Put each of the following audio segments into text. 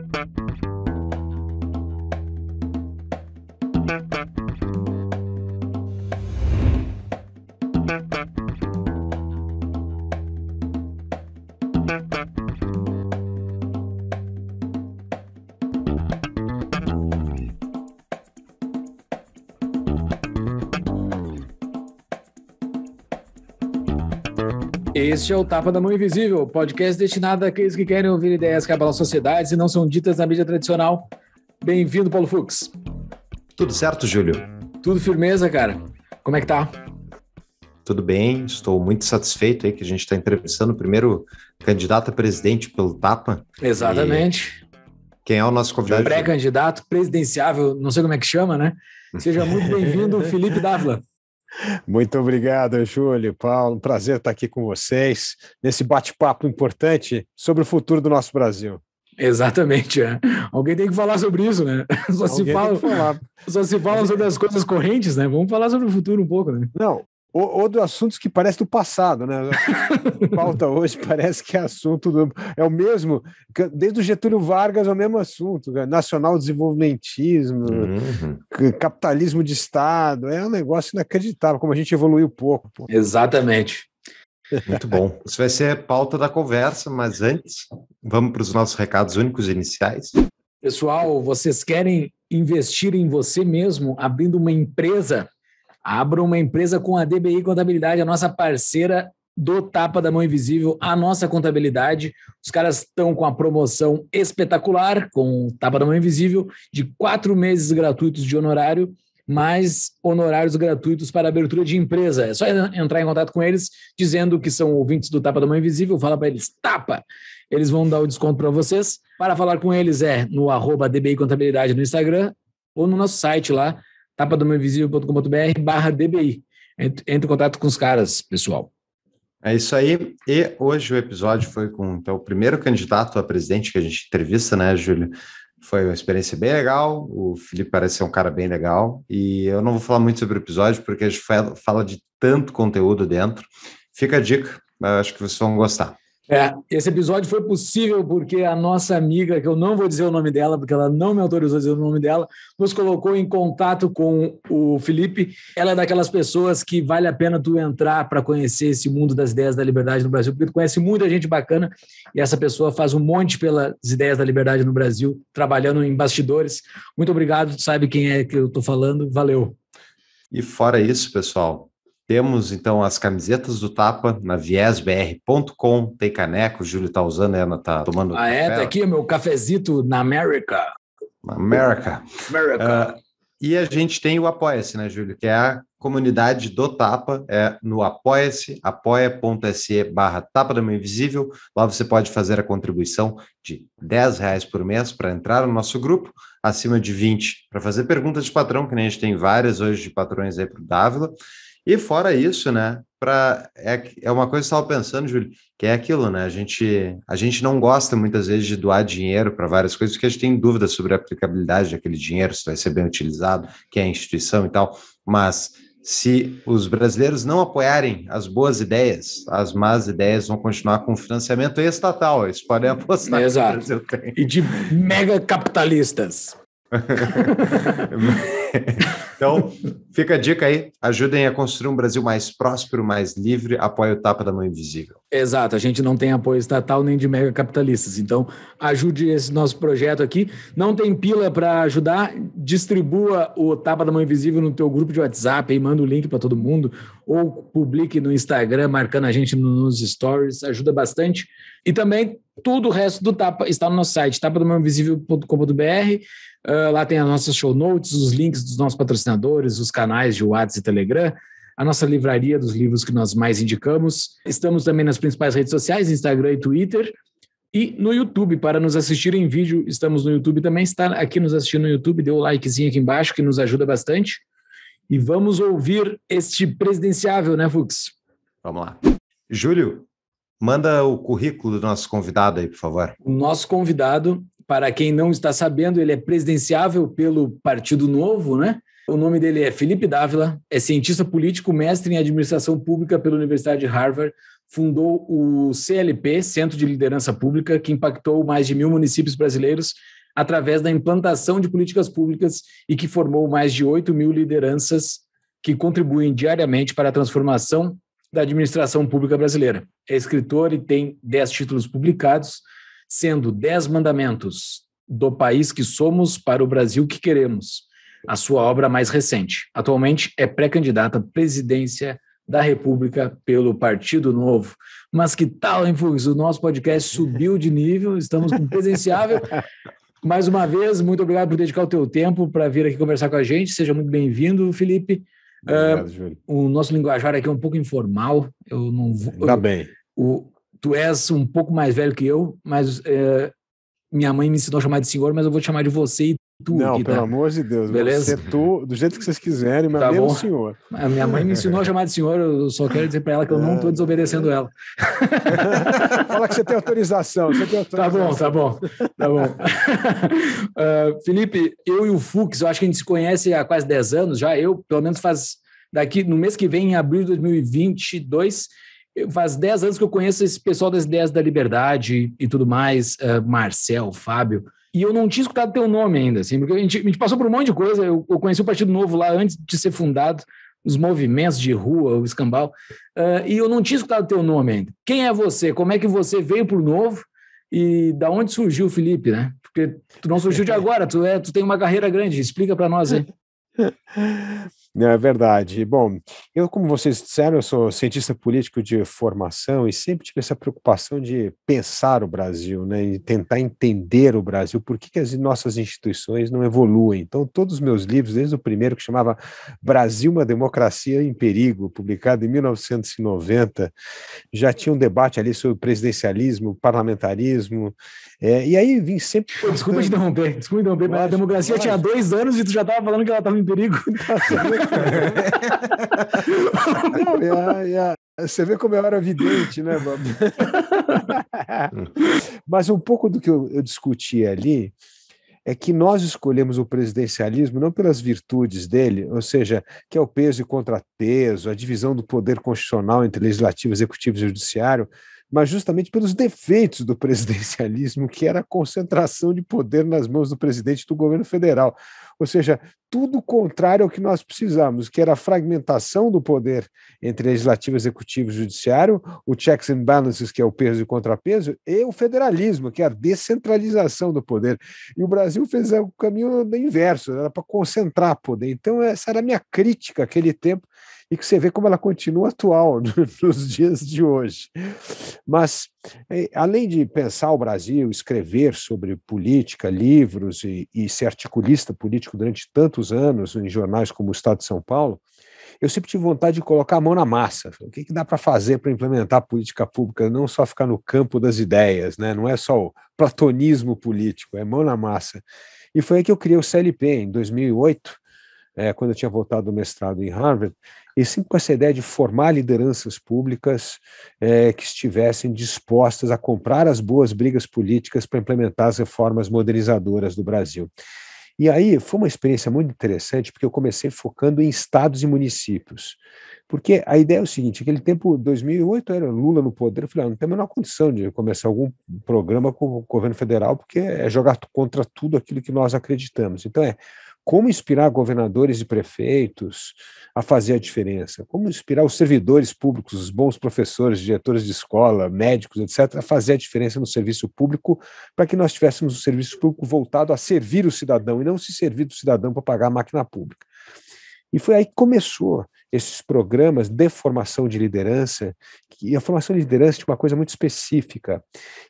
Thank you. Este é o Tapa da Mão Invisível, podcast destinado àqueles que querem ouvir ideias que abalam sociedades e não são ditas na mídia tradicional. Bem-vindo, Paulo Fux. Tudo certo, Júlio? Tudo firmeza, cara. Como é que tá? Tudo bem, estou muito satisfeito aí que a gente está entrevistando o primeiro candidato a presidente pelo Tapa. Exatamente. E quem é o nosso convidado? Pré-candidato presidenciável, não sei como é que chama, né? Seja muito bem-vindo, Felipe Dávila. Muito obrigado, Júlio, Paulo. Um prazer estar aqui com vocês nesse bate-papo importante sobre o futuro do nosso Brasil. Exatamente, é. Alguém tem que falar sobre isso, né? Só se fala, só se fala sobre as coisas correntes, né? Vamos falar sobre o futuro um pouco, né? Não, ou, ou de assuntos que parece do passado, né? Falta hoje parece que é assunto do, é o mesmo desde o Getúlio Vargas é o mesmo assunto, né? nacional desenvolvimentismo, uhum. capitalismo de Estado, é um negócio inacreditável como a gente evoluiu pouco. Pô. Exatamente. Muito bom. Isso vai ser a pauta da conversa, mas antes vamos para os nossos recados únicos iniciais. Pessoal, vocês querem investir em você mesmo abrindo uma empresa? Abra uma empresa com a DBI Contabilidade, a nossa parceira do Tapa da Mão Invisível, a nossa contabilidade. Os caras estão com a promoção espetacular, com o Tapa da Mão Invisível, de quatro meses gratuitos de honorário, mais honorários gratuitos para abertura de empresa. É só entrar em contato com eles, dizendo que são ouvintes do Tapa da Mão Invisível, fala para eles, tapa! Eles vão dar o desconto para vocês. Para falar com eles é no arroba DBI Contabilidade no Instagram ou no nosso site lá, tapadomainvisível.com.br barra DBI. Entre, entre em contato com os caras, pessoal. É isso aí. E hoje o episódio foi com então, o primeiro candidato a presidente que a gente entrevista, né, Júlio? Foi uma experiência bem legal. O Felipe parece ser um cara bem legal. E eu não vou falar muito sobre o episódio, porque a gente fala de tanto conteúdo dentro. Fica a dica, acho que vocês vão gostar. É, esse episódio foi possível porque a nossa amiga, que eu não vou dizer o nome dela, porque ela não me autorizou a dizer o nome dela, nos colocou em contato com o Felipe. Ela é daquelas pessoas que vale a pena tu entrar para conhecer esse mundo das ideias da liberdade no Brasil, porque tu conhece muita gente bacana e essa pessoa faz um monte pelas ideias da liberdade no Brasil, trabalhando em bastidores. Muito obrigado, tu sabe quem é que eu estou falando, valeu. E fora isso, pessoal, temos então as camisetas do Tapa na viesbr.com. Tem caneco, o Júlio tá usando, a Ana tá tomando. Ah, é? café. é? Tá aqui meu cafezito na América. Na América. América. Uh, e a gente tem o Apoia-se, né, Júlio? Que é a comunidade do Tapa, é no apoia-se, apoia.se barra Tapa da Mãe Invisível. Lá você pode fazer a contribuição de 10 reais por mês para entrar no nosso grupo, acima de 20 para fazer perguntas de patrão, que nem a gente tem várias hoje de patrões aí para o Dávila, e fora isso, né? Pra, é, é uma coisa que eu estava pensando, Júlio, que é aquilo, né? A gente, a gente não gosta muitas vezes de doar dinheiro para várias coisas, porque a gente tem dúvidas sobre a aplicabilidade daquele dinheiro, se vai ser bem utilizado, que é a instituição e tal. Mas se os brasileiros não apoiarem as boas ideias, as más ideias vão continuar com financiamento estatal. Eles podem apostar. Exato. E de mega capitalistas. Então, fica a dica aí. Ajudem a construir um Brasil mais próspero, mais livre. Apoie o Tapa da Mão Invisível. Exato, a gente não tem apoio estatal nem de mega capitalistas. Então, ajude esse nosso projeto aqui. Não tem pila para ajudar? Distribua o Tapa da Mão Invisível no teu grupo de WhatsApp e manda o link para todo mundo ou publique no Instagram marcando a gente nos stories, ajuda bastante. E também tudo o resto do Tapa está no nosso site, tapadomaninvisível.com.br. Uh, ah, lá tem as nossas show notes, os links dos nossos patrocinadores, os canais de WhatsApp e Telegram a nossa livraria dos livros que nós mais indicamos. Estamos também nas principais redes sociais, Instagram e Twitter. E no YouTube, para nos assistir em vídeo, estamos no YouTube também. Está aqui nos assistindo no YouTube, dê o um likezinho aqui embaixo, que nos ajuda bastante. E vamos ouvir este presidenciável, né, Fux? Vamos lá. Júlio, manda o currículo do nosso convidado aí, por favor. O nosso convidado, para quem não está sabendo, ele é presidenciável pelo Partido Novo, né? O nome dele é Felipe Dávila, é cientista político, mestre em administração pública pela Universidade de Harvard, fundou o CLP, Centro de Liderança Pública, que impactou mais de mil municípios brasileiros através da implantação de políticas públicas e que formou mais de 8 mil lideranças que contribuem diariamente para a transformação da administração pública brasileira. É escritor e tem 10 títulos publicados, sendo 10 mandamentos do país que somos para o Brasil que queremos, a sua obra mais recente. Atualmente é pré-candidata à presidência da República pelo Partido Novo. Mas que tal, hein, Fux? O nosso podcast subiu de nível, estamos com presenciável. Mais uma vez, muito obrigado por dedicar o teu tempo para vir aqui conversar com a gente. Seja muito bem-vindo, Felipe. Obrigado, uh, Júlio. O nosso linguajar aqui é um pouco informal. Eu não vou. Tá bem. O, tu és um pouco mais velho que eu, mas uh, minha mãe me ensinou a chamar de senhor, mas eu vou te chamar de você e tu. Não, pelo tá? amor de Deus. Beleza? Você é tu, do jeito que vocês quiserem, mas tá mesmo bom. senhor. A minha mãe me ensinou a chamar de senhor, eu só quero dizer para ela que eu não estou é. desobedecendo ela. Fala que você tem autorização. Você tem tá autorização. Tá bom, tá bom. Tá bom. Uh, Felipe, eu e o Fux, eu acho que a gente se conhece há quase 10 anos já. Eu, pelo menos, faz daqui no mês que vem, em abril de 2022 faz 10 anos que eu conheço esse pessoal das ideias da liberdade e tudo mais, uh, Marcel, Fábio, e eu não tinha escutado teu nome ainda, assim, porque a gente, a gente passou por um monte de coisa. Eu, eu, conheci o Partido Novo lá antes de ser fundado, os movimentos de rua, o escambau, uh, e eu não tinha escutado teu nome ainda. Quem é você? Como é que você veio para o Novo? E da onde surgiu o Felipe, né? Porque tu não surgiu de agora, tu, é, tu tem uma carreira grande. Explica para nós aí. Né, é verdade. Bom, eu, como vocês disseram, eu sou cientista político de formação e sempre tive essa preocupação de pensar o Brasil, né, e tentar entender o Brasil, por que, que as nossas instituições não evoluem. Então, todos os meus livros, desde o primeiro, que chamava Brasil, uma democracia em perigo, publicado em 1990, já tinha um debate ali sobre presidencialismo, parlamentarismo, é, e aí vim sempre... Desculpa te interromper, desculpa te interromper, mas, mas a democracia mas... tinha dois anos e tu já estava falando que ela estava em perigo. É, é, é. Você vê como eu era vidente, né, Bob? Mas um pouco do que eu, eu discuti ali é que nós escolhemos o presidencialismo não pelas virtudes dele, ou seja, que é o peso e contrapeso, a divisão do poder constitucional entre legislativo, executivo e judiciário, mas justamente pelos defeitos do presidencialismo, que era a concentração de poder nas mãos do presidente do governo federal. Ou seja, tudo contrário ao que nós precisamos, que era a fragmentação do poder entre legislativo, executivo e judiciário, o checks and balances, que é o peso e contrapeso, e o federalismo, que é a descentralização do poder. E o Brasil fez o caminho inverso, era para concentrar poder. Então, essa era a minha crítica àquele tempo e que você vê como ela continua atual nos dias de hoje. Mas, eh, além de pensar o Brasil, escrever sobre política, livros e, e ser articulista político durante tantos anos em jornais como o Estado de São Paulo, eu sempre tive vontade de colocar a mão na massa. O que, que dá para fazer para implementar a política pública? Não só ficar no campo das ideias, né? não é só o platonismo político, é mão na massa. E foi aí que eu criei o CLP, em 2008, é, quando eu tinha voltado do mestrado em Harvard, e sempre com essa ideia de formar lideranças públicas é, que estivessem dispostas a comprar as boas brigas políticas para implementar as reformas modernizadoras do Brasil. E aí foi uma experiência muito interessante, porque eu comecei focando em estados e municípios. Porque a ideia é o seguinte: aquele tempo, 2008, era Lula no poder. Eu falei, ah, não tem a menor condição de começar algum programa com o governo federal, porque é jogar contra tudo aquilo que nós acreditamos. Então, é como inspirar governadores e prefeitos a fazer a diferença, como inspirar os servidores públicos, os bons professores, diretores de escola, médicos, etc., a fazer a diferença no serviço público, para que nós tivéssemos um serviço público voltado a servir o cidadão e não se servir do cidadão para pagar a máquina pública. E foi aí que começou esses programas de formação de liderança, e a formação de liderança tinha uma coisa muito específica,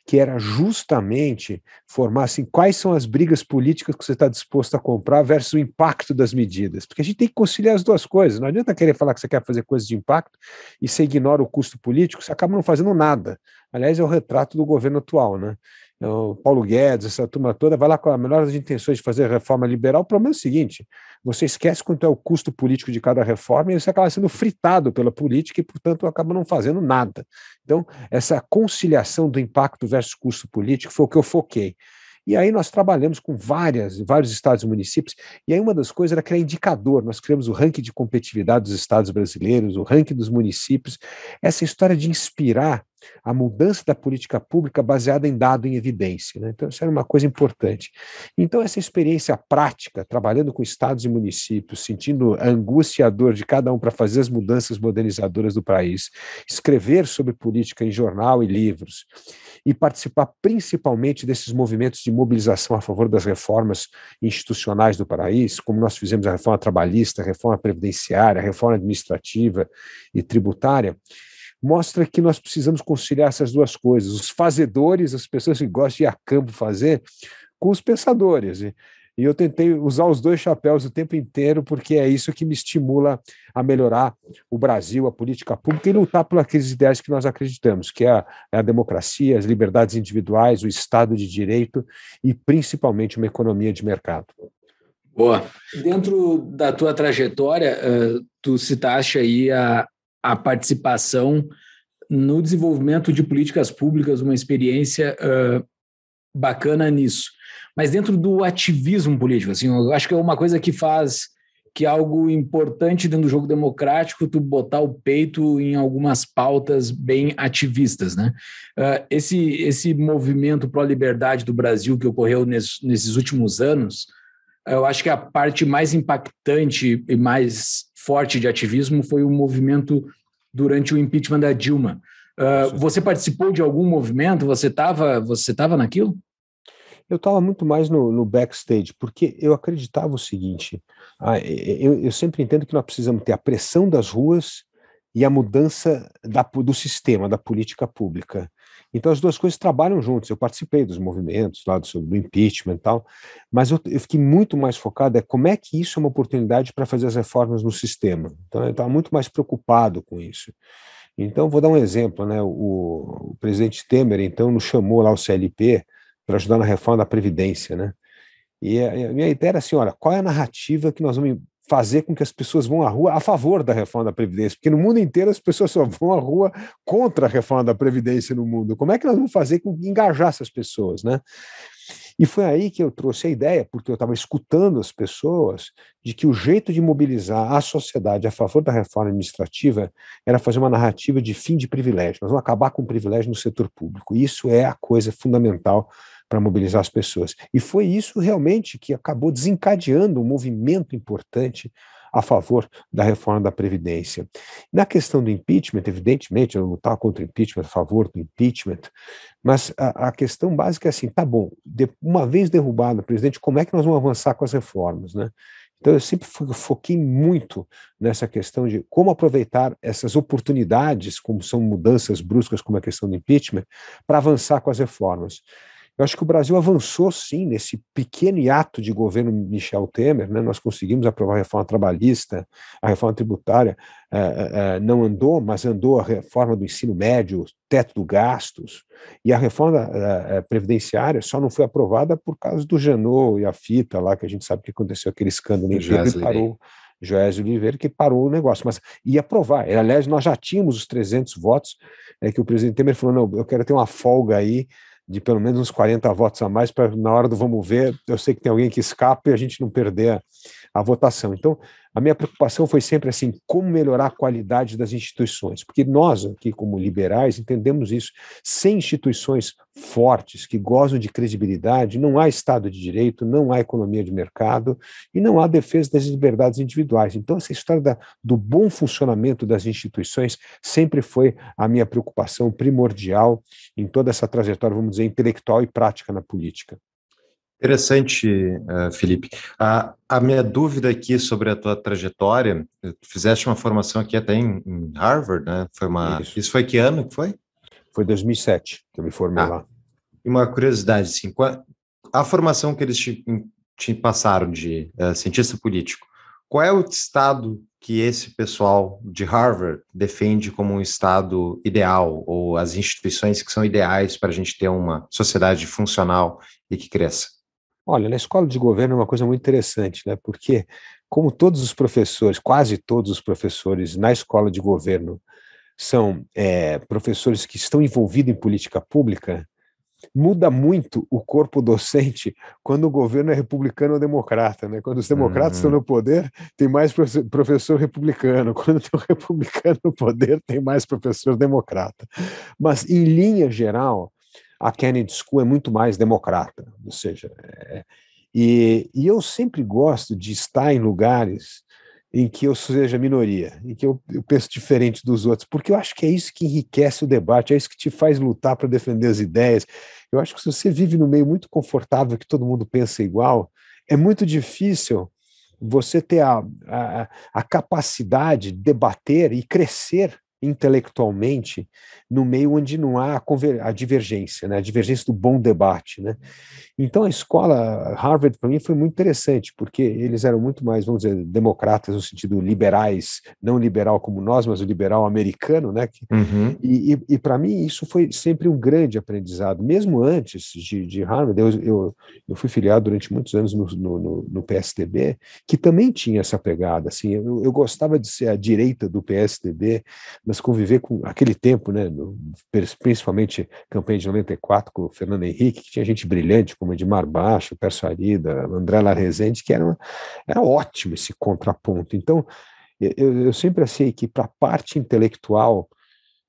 que era justamente formar assim, quais são as brigas políticas que você está disposto a comprar versus o impacto das medidas. Porque a gente tem que conciliar as duas coisas. Não adianta querer falar que você quer fazer coisas de impacto e você ignora o custo político, você acaba não fazendo nada. Aliás, é o retrato do governo atual, né? o Paulo Guedes, essa turma toda, vai lá com a melhores intenções de fazer reforma liberal. O problema é o seguinte: você esquece quanto é o custo político de cada reforma e você acaba sendo fritado pela política e, portanto, acaba não fazendo nada. Então, essa conciliação do impacto versus custo político foi o que eu foquei. E aí nós trabalhamos com várias, vários estados e municípios, e aí uma das coisas era criar indicador, nós criamos o ranking de competitividade dos estados brasileiros, o ranking dos municípios, essa história de inspirar a mudança da política pública baseada em dado, em evidência. Né? Então, isso era uma coisa importante. Então, essa experiência prática, trabalhando com estados e municípios, sentindo a angústia e a dor de cada um para fazer as mudanças modernizadoras do país, escrever sobre política em jornal e livros, e participar principalmente desses movimentos de mobilização a favor das reformas institucionais do país, como nós fizemos a reforma trabalhista, a reforma previdenciária, a reforma administrativa e tributária mostra que nós precisamos conciliar essas duas coisas, os fazedores, as pessoas que gostam de ir a campo fazer, com os pensadores. E eu tentei usar os dois chapéus o tempo inteiro, porque é isso que me estimula a melhorar o Brasil, a política pública e lutar por aquelas ideias que nós acreditamos, que é a, é a democracia, as liberdades individuais, o Estado de Direito e, principalmente, uma economia de mercado. Boa. Dentro da tua trajetória, eh, tu citaste aí a, a participação no desenvolvimento de políticas públicas, uma experiência uh, bacana nisso. Mas dentro do ativismo político, assim, eu acho que é uma coisa que faz que é algo importante dentro do jogo democrático tu botar o peito em algumas pautas bem ativistas, né? Uh, esse esse movimento pró liberdade do Brasil que ocorreu nesses últimos anos eu acho que a parte mais impactante e mais forte de ativismo foi o movimento durante o impeachment da Dilma. Uh, você participou de algum movimento? Você estava você tava naquilo? Eu estava muito mais no, no, backstage, porque eu acreditava o seguinte: ah, eu, eu, sempre entendo que nós precisamos ter a pressão das ruas e a mudança da, do sistema, da política pública. Então as duas coisas trabalham juntas. Eu participei dos movimentos lá do, do impeachment e tal, mas eu, eu, fiquei muito mais focado é como é que isso é uma oportunidade para fazer as reformas no sistema. Então eu estava muito mais preocupado com isso. Então vou dar um exemplo, né? O, o presidente Temer então nos chamou lá o CLP para ajudar na reforma da previdência, né? E a, a minha ideia era assim, olha, qual é a narrativa que nós vamos fazer com que as pessoas vão à rua a favor da reforma da Previdência, porque no mundo inteiro as pessoas só vão à rua contra a reforma da Previdência no mundo. Como é que nós vamos fazer com que engajar essas pessoas, né? E foi aí que eu trouxe a ideia, porque eu estava escutando as pessoas, de que o jeito de mobilizar a sociedade a favor da reforma administrativa era fazer uma narrativa de fim de privilégio. Nós vamos acabar com o privilégio no setor público. Isso é a coisa fundamental para mobilizar as pessoas. E foi isso realmente que acabou desencadeando um movimento importante a favor da reforma da Previdência. Na questão do impeachment, evidentemente, eu não estava contra o impeachment, a favor do impeachment, mas a, a questão básica é assim: tá bom, de, uma vez derrubado o presidente, como é que nós vamos avançar com as reformas, né? Então, eu sempre foquei muito nessa questão de como aproveitar essas oportunidades, como são mudanças bruscas, como a questão do impeachment, para avançar com as reformas. Eu acho que o Brasil avançou sim nesse pequeno ato de governo Michel Temer, né? nós conseguimos aprovar a reforma trabalhista, a reforma tributária uh, uh, não andou, mas andou a reforma do ensino médio, teto do gastos, e a reforma uh, previdenciária só não foi aprovada por causa do Janot e a fita lá, que a gente sabe que aconteceu aquele escândalo e parou. Joésio Oliveira, que parou o negócio, mas ia aprovar. Aliás, nós já tínhamos os 300 votos, é, que o presidente Temer falou, não, eu quero ter uma folga aí, de pelo menos uns 40 votos a mais para na hora do vamos ver, eu sei que tem alguém que escapa e a gente não perder a votação. Então, a minha preocupação foi sempre assim, como melhorar a qualidade das instituições, porque nós aqui como liberais entendemos isso, sem instituições fortes que gozam de credibilidade, não há estado de direito, não há economia de mercado e não há defesa das liberdades individuais. Então essa história da, do bom funcionamento das instituições sempre foi a minha preocupação primordial em toda essa trajetória, vamos dizer, intelectual e prática na política. Interessante, eh, Felipe. A, a, minha dúvida aqui sobre a tua trajetória, eh, tu fizeste uma formação aqui até em, em Harvard, né? Foi uma, isso. isso. foi que ano que foi? Foi 2007 que eu me formei ah, lá. E uma curiosidade, assim, a formação que eles te, te passaram de uh, cientista político, qual é o estado que esse pessoal de Harvard defende como um estado ideal ou as instituições que são ideais para a gente ter uma sociedade funcional e que cresça? Olha, na escola de governo é uma coisa muito interessante, né? Porque, como todos os professores, quase todos os professores na escola de governo são é, professores que estão envolvidos em política pública, muda muito o corpo docente quando o governo é republicano ou democrata, né? Quando os democratas uhum. estão no poder, tem mais professor republicano. Quando tem um republicano no poder, tem mais professor democrata. Mas, em linha geral, a Kennedy School é muito mais democrata, ou seja, é, e, e, eu sempre gosto de estar em lugares em que eu seja minoria, em que eu, eu, penso diferente dos outros, porque eu acho que é isso que enriquece o debate, é isso que te faz lutar para defender as ideias. Eu acho que se você vive no meio muito confortável, que todo mundo pensa igual, é muito difícil você ter a, a, a capacidade de debater e crescer intelectualmente no meio onde não há a, a divergência, né? a divergência do bom debate. Né? Então a escola Harvard para mim foi muito interessante, porque eles eram muito mais, vamos dizer, democratas no sentido liberais, não liberal como nós, mas o liberal americano, né? Uhum. E, e, e para mim isso foi sempre um grande aprendizado, mesmo antes de, de Harvard, eu, eu, eu, fui filiado durante muitos anos no, no, no, PSTB, que também tinha essa pegada, assim, eu, eu gostava de ser a direita do PSTB, mas conviver com aquele tempo, né, no, principalmente campanha de 94 com o Fernando Henrique, que tinha gente brilhante como Edmar Baixo, Perso Arida, André Larrezende, que era, uma, era ótimo esse contraponto. Então, eu, eu sempre achei que para a parte intelectual,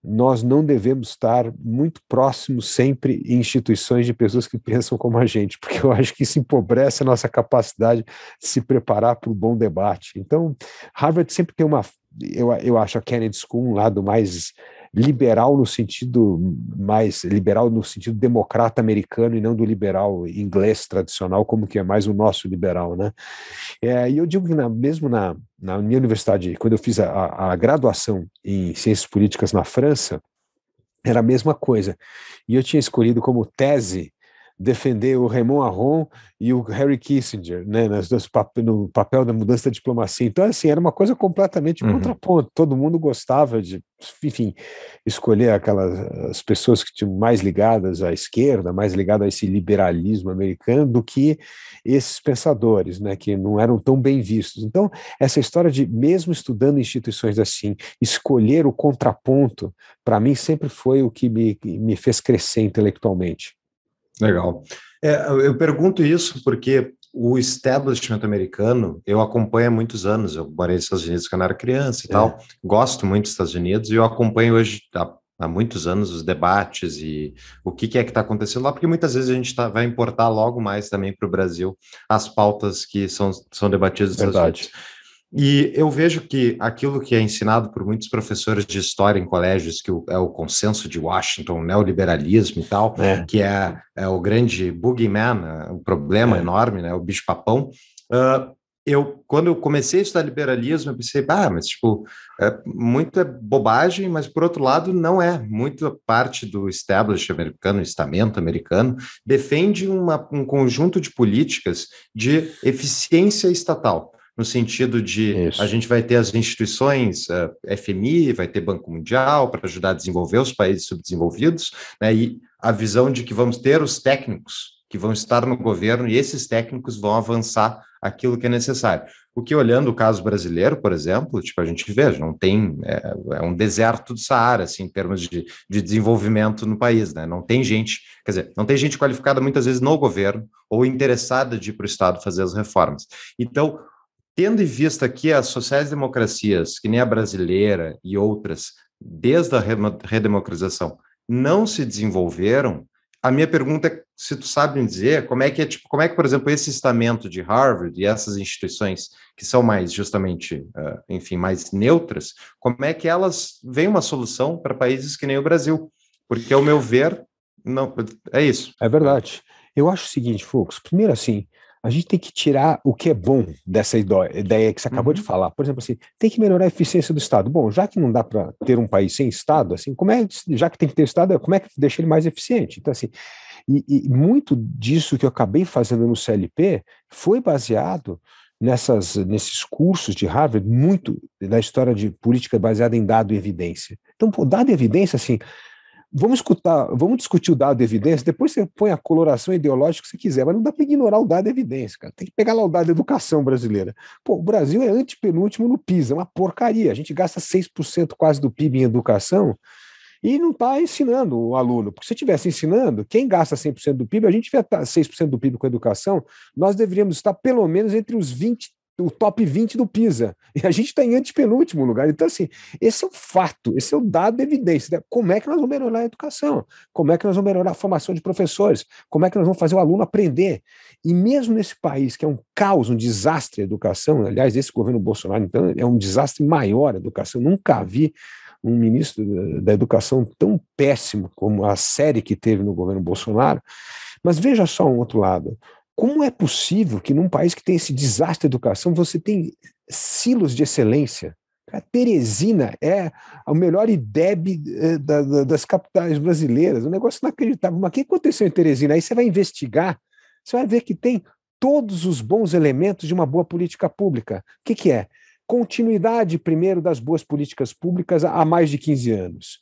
nós não devemos estar muito próximos sempre em instituições de pessoas que pensam como a gente, porque eu acho que isso empobrece a nossa capacidade de se preparar para o bom debate. Então, Harvard sempre tem uma eu, eu acho a Kennedy School um lado mais liberal no sentido mais liberal no sentido democrata americano e não do liberal inglês tradicional como que é mais o nosso liberal, né? É, e eu digo que na, mesmo na, na minha universidade, quando eu fiz a, a graduação em ciências políticas na França, era a mesma coisa. E eu tinha escolhido como tese defender o Raymond Aron e o Harry Kissinger, né, nas duas, no papel da mudança da diplomacia. Então, assim, era uma coisa completamente uhum. contraponto. Todo mundo gostava de, enfim, escolher aquelas as pessoas que tinham mais ligadas à esquerda, mais ligadas a esse liberalismo americano, do que esses pensadores, né, que não eram tão bem vistos. Então, essa história de, mesmo estudando instituições assim, escolher o contraponto, para mim sempre foi o que me, me fez crescer intelectualmente. Legal. É, eu pergunto isso porque o establishment americano eu acompanho há muitos anos. Eu morei nos Estados Unidos quando era criança e é. tal. Gosto muito dos Estados Unidos e eu acompanho hoje há, há muitos anos os debates e o que, que é que está acontecendo lá, porque muitas vezes a gente tá, vai importar logo mais também para o Brasil as pautas que são, são debatidas nos Verdade. Estados Unidos. E eu vejo que aquilo que é ensinado por muitos professores de história em colégios, que é o consenso de Washington, o neoliberalismo e tal, é. que é, é, o grande boogeyman, é, o problema é. enorme, né, o bicho-papão. Uh, eu, quando eu comecei a estudar liberalismo, eu pensei, ah, mas tipo, é muita é bobagem, mas por outro lado, não é. Muita parte do establishment americano, estamento americano, defende uma, um conjunto de políticas de eficiência estatal no sentido de Isso. a gente vai ter as instituições, eh, FMI, vai ter Banco Mundial para ajudar a desenvolver os países subdesenvolvidos, né, e a visão de que vamos ter os técnicos que vão estar no governo e esses técnicos vão avançar aquilo que é necessário. O que, olhando o caso brasileiro, por exemplo, tipo, a gente vê não tem, é, é um deserto do Saara, assim, em termos de, de, desenvolvimento no país, né? Não tem gente, quer dizer, não tem gente qualificada muitas vezes no governo ou interessada de ir para o Estado fazer as reformas. Então, Tendo em vista que as sociais-democracias, que nem a brasileira e outras, desde a redemocratização, não se desenvolveram, a minha pergunta é se tu sabe me dizer como é que é, tipo, como é que, por exemplo, esse estamento de Harvard e essas instituições que são mais justamente, uh, enfim, mais neutras, como é que elas veem uma solução para países que nem o Brasil? Porque, ao meu ver, não é isso. É verdade. Eu acho o seguinte, Fux, primeiro assim, a gente tem que tirar o que é bom dessa ideia que você acabou uhum. de falar. Por exemplo, assim, tem que melhorar a eficiência do Estado. Bom, já que não dá para ter um país sem Estado, assim, como é, já que tem que ter Estado, é como é que deixa ele mais eficiente? Então, assim, e, e muito disso que eu acabei fazendo no CLP foi baseado nessas, nesses cursos de Harvard, muito da história de política baseada em dado e evidência. Então, pô, dado e evidência, assim, vamos escutar, vamos discutir o dado de evidência, depois você põe a coloração ideológica que você quiser, mas não dá para ignorar o dado de evidência, cara. Tem que pegar lá o dado da educação brasileira. Pô, o Brasil é antepenúltimo no PISA, é uma porcaria. A gente gasta 6% quase do PIB em educação e não está ensinando o aluno. Porque se estivesse ensinando, quem gasta 100% do PIB, a gente tiver 6% tá do PIB com educação, nós deveríamos estar pelo menos entre os 20 o top 20 do PISA. E a gente está em antepenúltimo lugar. Então, assim, esse é o fato, esse é o dado da evidência. Né? Como é que nós vamos melhorar a educação? Como é que nós vamos melhorar a formação de professores? Como é que nós vamos fazer o aluno aprender? E mesmo nesse país, que é um caos, um desastre a educação, aliás, esse governo Bolsonaro, então, é um desastre maior a educação. Eu nunca vi um ministro da educação tão péssimo como a série que teve no governo Bolsonaro. Mas veja só um outro lado. Como é possível que num país que tem esse desastre de educação você tem silos de excelência? A Teresina é o melhor IDEB eh, das capitais brasileiras, um negócio é inacreditável. Mas o que aconteceu em Teresina? Aí você vai investigar, você vai ver que tem todos os bons elementos de uma boa política pública. O que, que é? continuidade, primeiro, das boas políticas públicas há mais de 15 anos.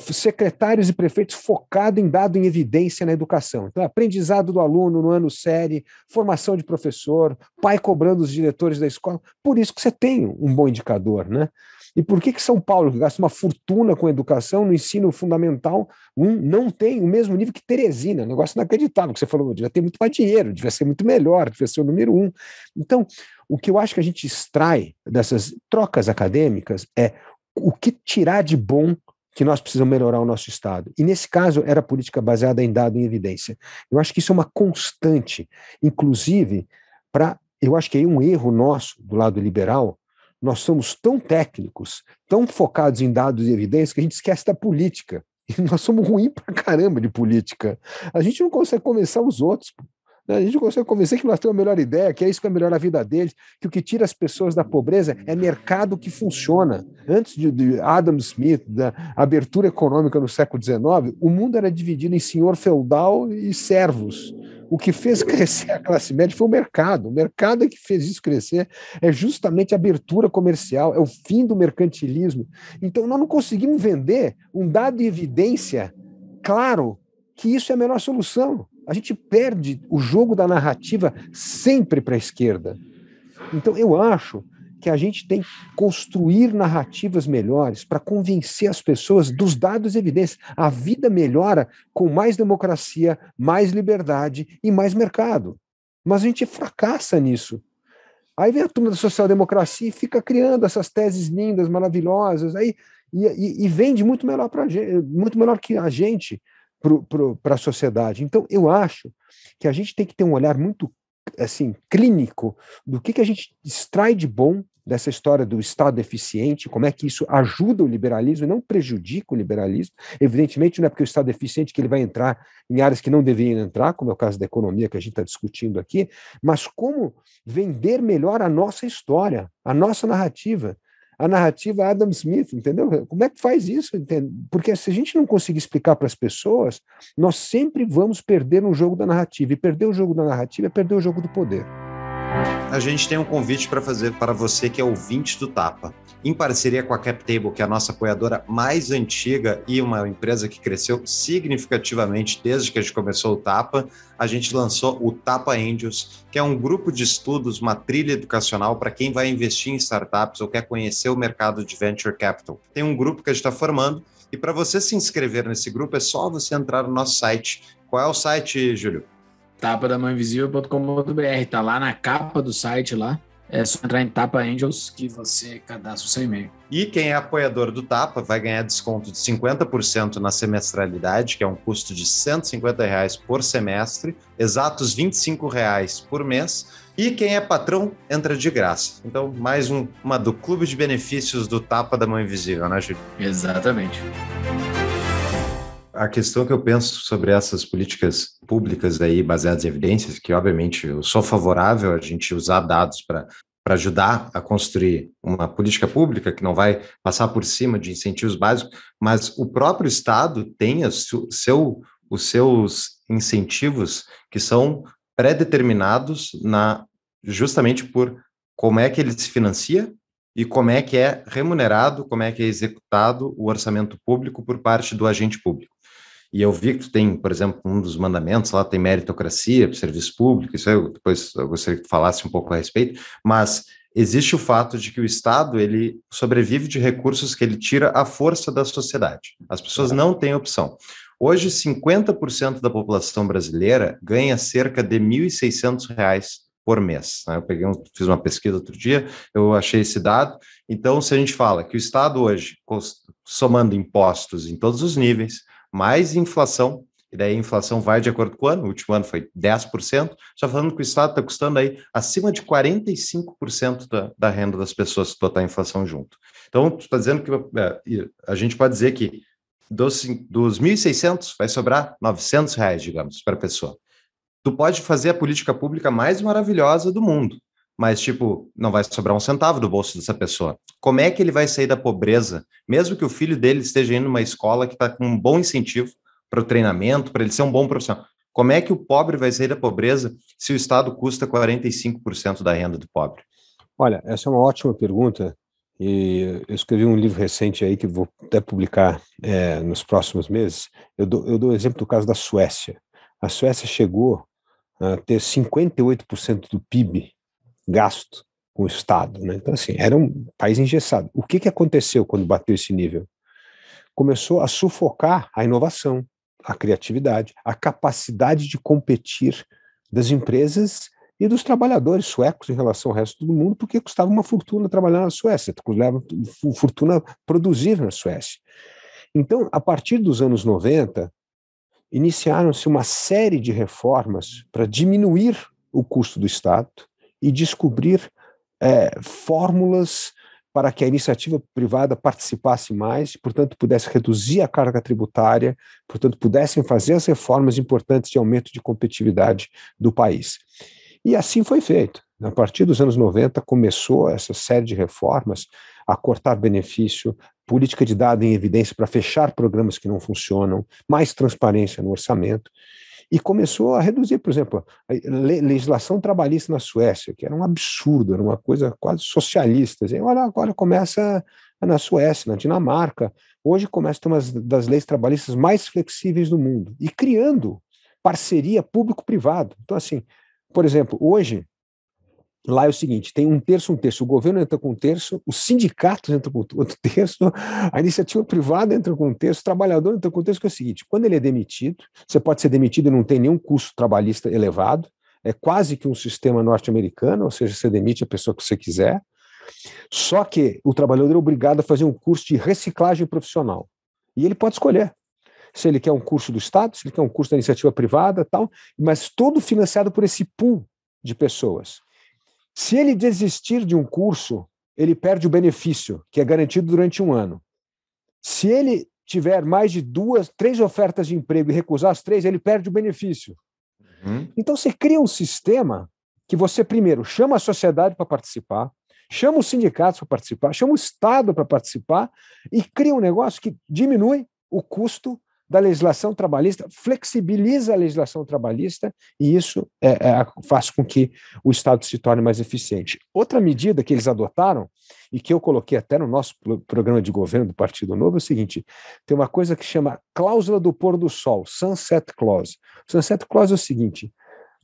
Secretários e prefeitos focados em dado em evidência na educação. Então, aprendizado do aluno no ano série, formação de professor, pai cobrando os diretores da escola. Por isso que você tem um bom indicador, né? E por que, que São Paulo, que gasta uma fortuna com educação, no ensino fundamental, um, não tem o mesmo nível que Teresina? negócio inacreditável, que você falou, devia ter muito mais dinheiro, devia ser muito melhor, devia ser o número um. Então, o que eu acho que a gente extrai dessas trocas acadêmicas é o que tirar de bom que nós precisamos melhorar o nosso Estado. E nesse caso, era política baseada em dado e evidência. Eu acho que isso é uma constante, inclusive para. Eu acho que aí é um erro nosso, do lado liberal, nós somos tão técnicos, tão focados em dados e evidências, que a gente esquece da política. E nós somos ruins pra caramba de política. A gente não consegue convencer os outros. Né, a gente consegue convencer que nós temos é a melhor ideia, que é isso que é melhor a vida deles, que o que tira as pessoas da pobreza é mercado que funciona. Antes de, de Adam Smith, da abertura econômica no século XIX, o mundo era dividido em senhor feudal e servos. O que fez crescer a classe média foi o mercado. O mercado é que fez isso crescer. É justamente a abertura comercial, é o fim do mercantilismo. Então, nós não conseguimos vender um dado de evidência claro que isso é a melhor solução. A gente perde o jogo da narrativa sempre para a esquerda. Então, eu acho que a gente tem que construir narrativas melhores para convencer as pessoas dos dados e evidências. A vida melhora com mais democracia, mais liberdade e mais mercado. Mas a gente fracassa nisso. Aí vem a turma da social-democracia e fica criando essas teses lindas, maravilhosas, aí, e, e, e vende muito melhor, pra gente, muito melhor que a gente para a sociedade. Então, eu acho que a gente tem que ter um olhar muito assim clínico do que, que a gente extrai de bom dessa história do Estado eficiente, como é que isso ajuda o liberalismo e não prejudica o liberalismo. Evidentemente, não é porque o Estado é eficiente que ele vai entrar em áreas que não deveriam entrar, como é o caso da economia que a gente está discutindo aqui, mas como vender melhor a nossa história, a nossa narrativa a narrativa Adam Smith, entendeu? Como é que faz isso? Entende? Porque se a gente não conseguir explicar para as pessoas, nós sempre vamos perder no jogo da narrativa. E perder o jogo da narrativa é perder o jogo do poder. A gente tem um convite para fazer para você que é ouvinte do Tapa. Em parceria com a CapTable, que é a nossa apoiadora mais antiga e uma empresa que cresceu significativamente desde que a gente começou o Tapa, a gente lançou o Tapa Angels, que é um grupo de estudos, uma trilha educacional para quem vai investir em startups ou quer conhecer o mercado de venture capital. Tem um grupo que a gente está formando e para você se inscrever nesse grupo é só você entrar no nosso site. Qual é o site, Júlio? tapa da mão invisível.com.br. Tá lá na capa do site lá. É só entrar em Tapa Angels que você cadastra o seu e-mail. E quem é apoiador do Tapa vai ganhar desconto de 50% na semestralidade, que é um custo de R$ 150 reais por semestre, exatos R$ 25 reais por mês. E quem é patrão entra de graça. Então, mais um, uma do Clube de Benefícios do Tapa da Mão Invisível, né, Júlio? Exatamente a questão que eu penso sobre essas políticas públicas aí baseadas em evidências, que obviamente eu sou favorável a gente usar dados para para ajudar a construir uma política pública que não vai passar por cima de incentivos básicos, mas o próprio Estado tem seu, os seus incentivos que são pré-determinados na justamente por como é que ele se financia e como é que é remunerado, como é que é executado o orçamento público por parte do agente público. E eu vi que tu tem, por exemplo, um dos mandamentos lá tem meritocracia para serviço público, isso eu depois eu gostaria que tu falasse um pouco a respeito, mas existe o fato de que o Estado ele sobrevive de recursos que ele tira à força da sociedade. As pessoas não têm opção. Hoje, 50% da população brasileira ganha cerca de R$ 1.600 por mês. Né? Eu peguei, um, fiz uma pesquisa outro dia, eu achei esse dado. Então, se a gente fala que o Estado hoje, somando impostos em todos os níveis, mais inflação, e daí a inflação vai de acordo com o ano, o último ano foi 10%, só falando que o Estado está custando aí acima de 45% da, da renda das pessoas se botar a inflação junto. Então, tu está dizendo que é, a gente pode dizer que dos, dos 1.600 vai sobrar 900 reais, digamos, para a pessoa. Tu pode fazer a política pública mais maravilhosa do mundo, mas tipo, não vai sobrar um centavo do bolso dessa pessoa. Como é que ele vai sair da pobreza, mesmo que o filho dele esteja indo numa escola que está com um bom incentivo para o treinamento, para ele ser um bom profissional? Como é que o pobre vai sair da pobreza se o Estado custa 45% da renda do pobre? Olha, essa é uma ótima pergunta e eu escrevi um livro recente aí que vou até publicar é, nos próximos meses. Eu dou, eu dou o exemplo do caso da Suécia. A Suécia chegou a ter 58% do PIB gasto com o Estado. Né? Então, assim, era um país engessado. O que, que aconteceu quando bateu esse nível? Começou a sufocar a inovação, a criatividade, a capacidade de competir das empresas e dos trabalhadores suecos em relação ao resto do mundo, porque custava uma fortuna trabalhar na Suécia, custava fortuna produzir na Suécia. Então, a partir dos anos 90, iniciaram-se uma série de reformas para diminuir o custo do Estado, e descobrir é, fórmulas para que a iniciativa privada participasse mais, portanto, pudesse reduzir a carga tributária, portanto, pudessem fazer as reformas importantes de aumento de competitividade do país. E assim foi feito. A partir dos anos 90, começou essa série de reformas a cortar benefício, política de dado em evidência para fechar programas que não funcionam, mais transparência no orçamento e começou a reduzir, por exemplo, a legislação trabalhista na Suécia, que era um absurdo, era uma coisa quase socialista. Assim, olha, agora começa na Suécia, na Dinamarca, hoje começa a ter uma das leis trabalhistas mais flexíveis do mundo, e criando parceria público-privado. Então, assim, por exemplo, hoje lá é o seguinte: tem um terço, um terço. O governo entra com um terço, os sindicatos entram com outro terço, a iniciativa privada entra com um terço, o trabalhador entra com um terço, que é o seguinte: quando ele é demitido, você pode ser demitido e não tem nenhum custo trabalhista elevado, é quase que um sistema norte-americano, ou seja, você demite a pessoa que você quiser. Só que o trabalhador é obrigado a fazer um curso de reciclagem profissional. E ele pode escolher se ele quer um curso do Estado, se ele quer um curso da iniciativa privada, tal, mas todo financiado por esse pool de pessoas. Se ele desistir de um curso, ele perde o benefício, que é garantido durante um ano. Se ele tiver mais de duas, três ofertas de emprego e recusar as três, ele perde o benefício. Uhum. Então você cria um sistema que você primeiro chama a sociedade para participar, chama os sindicatos para participar, chama o Estado para participar e cria um negócio que diminui o custo da legislação trabalhista, flexibiliza a legislação trabalhista e isso é, é, faz com que o Estado se torne mais eficiente. Outra medida que eles adotaram, e que eu coloquei até no nosso programa de governo do Partido Novo, é o seguinte: tem uma coisa que chama cláusula do pôr do sol, sunset clause. Sunset clause é o seguinte: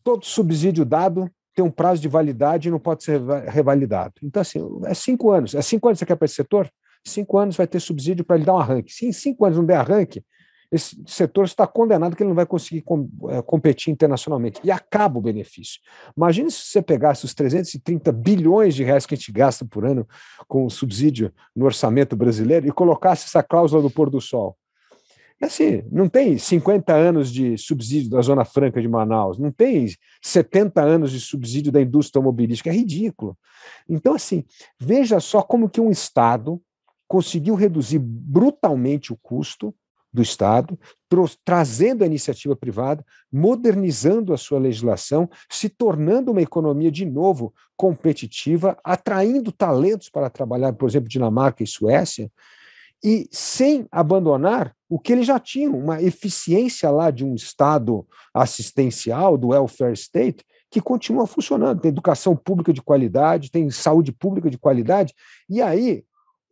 todo subsídio dado tem um prazo de validade e não pode ser revalidado. Então, assim, é cinco anos. É cinco anos que você quer para esse setor? Cinco anos vai ter subsídio para ele dar um arranque. Se em cinco anos não der arranque, esse setor está condenado que ele não vai conseguir com, é, competir internacionalmente. E acaba o benefício. Imagine se você pegasse os 330 bilhões de reais que a gente gasta por ano com subsídio no orçamento brasileiro e colocasse essa cláusula do pôr do sol. É assim, não tem 50 anos de subsídio da Zona Franca de Manaus, não tem 70 anos de subsídio da indústria automobilística, é ridículo. Então, assim, veja só como que um Estado conseguiu reduzir brutalmente o custo do Estado, trazendo a iniciativa privada, modernizando a sua legislação, se tornando uma economia de novo competitiva, atraindo talentos para trabalhar, por exemplo, Dinamarca e Suécia, e sem abandonar o que eles já tinham, uma eficiência lá de um Estado assistencial, do welfare state, que continua funcionando. Tem educação pública de qualidade, tem saúde pública de qualidade, e aí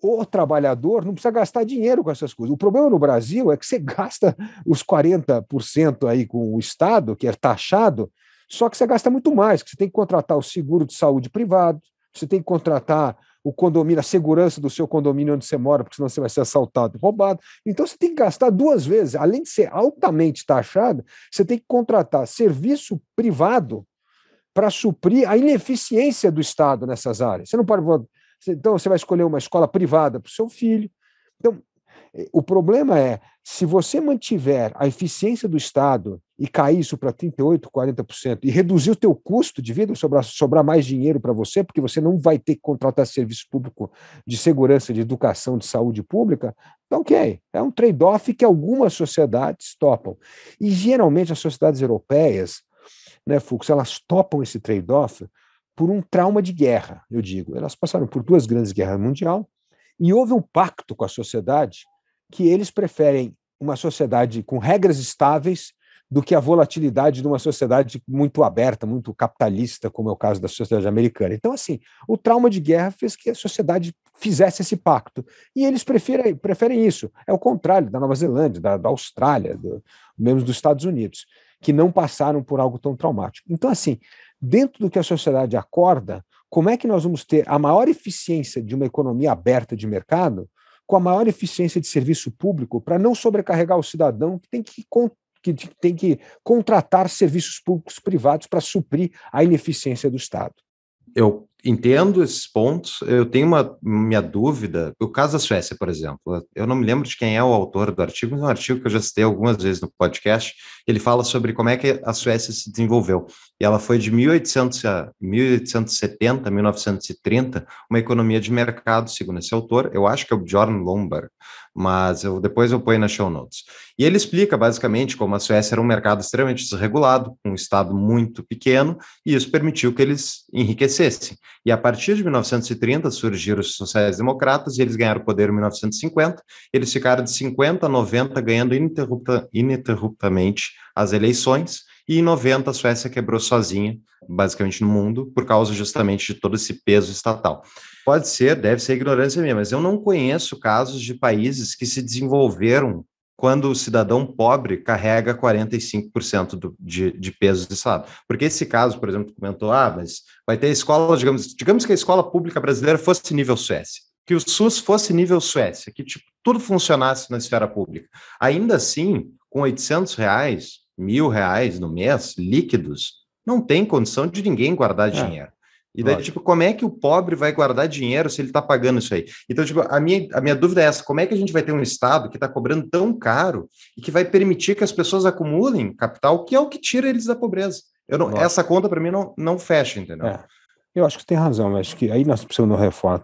o trabalhador não precisa gastar dinheiro com essas coisas. O problema no Brasil é que você gasta os 40% aí com o Estado, que é taxado, só que você gasta muito mais, que você tem que contratar o seguro de saúde privado, você tem que contratar o condomínio, a segurança do seu condomínio onde você mora, porque senão você vai ser assaltado e roubado. Então você tem que gastar duas vezes. Além de ser altamente taxado, você tem que contratar serviço privado para suprir a ineficiência do Estado nessas áreas. Você não pode então, você vai escolher uma escola privada para o seu filho. Então, é, o problema é, se você mantiver a eficiência do Estado e cair isso para 38%, 40%, e reduzir o teu custo de vida, sobrar, sobrar mais dinheiro para você, porque você não vai ter que contratar serviço público de segurança, de educação, de saúde pública, tá ok. É um trade-off que algumas sociedades topam. E geralmente as sociedades europeias, né, Fux, elas topam esse trade-off por um trauma de guerra, eu digo. Elas passaram por duas grandes guerras mundiais e houve um pacto com a sociedade que eles preferem uma sociedade com regras estáveis do que a volatilidade de uma sociedade muito aberta, muito capitalista, como é o caso da sociedade americana. Então, assim, o trauma de guerra fez que a sociedade fizesse esse pacto. E eles preferem, preferem isso. É o contrário da Nova Zelândia, da, da Austrália, do, mesmo dos Estados Unidos, que não passaram por algo tão traumático. Então, assim, dentro do que a sociedade acorda, como é que nós vamos ter a maior eficiência de uma economia aberta de mercado com a maior eficiência de serviço público para não sobrecarregar o cidadão que tem que, que tem que contratar serviços públicos privados para suprir a ineficiência do Estado. Eu entendo esses pontos. Eu tenho uma minha dúvida. O caso da Suécia, por exemplo, eu não me lembro de quem é o autor do artigo, mas é um artigo que eu já citei algumas vezes no podcast. Ele fala sobre como é que a Suécia se desenvolveu. E ela foi de 1800 a 1870, 1930, uma economia de mercado, segundo esse autor. Eu acho que é o Bjorn Lomberg, mas eu, depois eu ponho na show notes. E ele explica basicamente como a Suécia era um mercado extremamente desregulado, com um estado muito pequeno, e isso permitiu que eles enriquecessem. E a partir de 1930 surgiram os sociais-democratas e eles ganharam poder em 1950. Eles ficaram de 50 a 90 ganhando ininterrupta, ininterruptamente as eleições. E em 90 a Suécia quebrou sozinha, basicamente no mundo, por causa justamente de todo esse peso estatal. Pode ser, deve ser ignorância minha, mas eu não conheço casos de países que se desenvolveram quando o cidadão pobre carrega 45% do, de, de salário, Estado. Porque esse caso, por exemplo, comentou, ah, mas vai ter escola, digamos, digamos que a escola pública brasileira fosse nível Suécia, que o SUS fosse nível Suécia, que tipo, tudo funcionasse na esfera pública. Ainda assim, com 800 reais, mil reais no mês, líquidos, não tem condição de ninguém guardar é. dinheiro. E daí, Lógico. tipo, como é que o pobre vai guardar dinheiro se ele está pagando isso aí? Então, tipo, a minha, a minha dúvida é essa: como é que a gente vai ter um Estado que está cobrando tão caro e que vai permitir que as pessoas acumulem capital, que é o que tira eles da pobreza? Eu não, essa conta, para mim, não, não fecha, entendeu? É. Eu acho que tem razão, acho que aí nós precisamos de uma reforma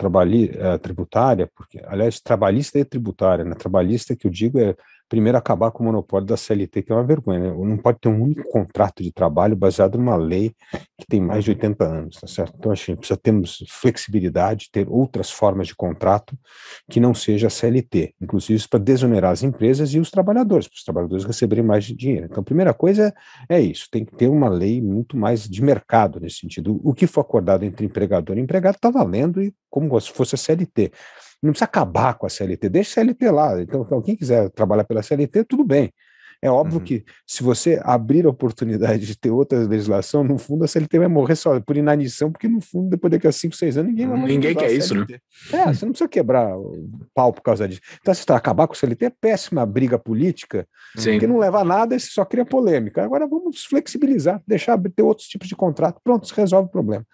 eh, tributária, porque, aliás, trabalhista e tributária, né? Trabalhista que eu digo é primeiro acabar com o monopólio da CLT, que é uma vergonha, né? Não pode ter um único contrato de trabalho baseado numa lei que tem mais de 80 anos, tá certo? Então, a assim, gente precisa termos flexibilidade, ter outras formas de contrato que não seja a CLT, inclusive para desonerar as empresas e os trabalhadores, para os trabalhadores receberem mais dinheiro. Então, a primeira coisa é, é isso, tem que ter uma lei muito mais de mercado nesse sentido. O que for acordado entre empregador e empregado está valendo e como se fosse a CLT. Não precisa acabar com a CLT, deixa a CLT lá. Então, então, quem quiser trabalhar pela CLT, tudo bem. É óbvio uhum. que se você abrir a oportunidade de ter outra legislação, no fundo a CLT vai morrer só por inanição, porque no fundo, depois daqui a 5, 6 anos, ninguém vai morrer. Ninguém quer isso, né? É, você não precisa quebrar o pau por causa disso. Então, se assim, está acabar com a CLT é péssima briga política, Sim. porque não leva a nada e só cria polêmica. Agora vamos flexibilizar, deixar ter outros tipos de contrato, pronto, se resolve o problema.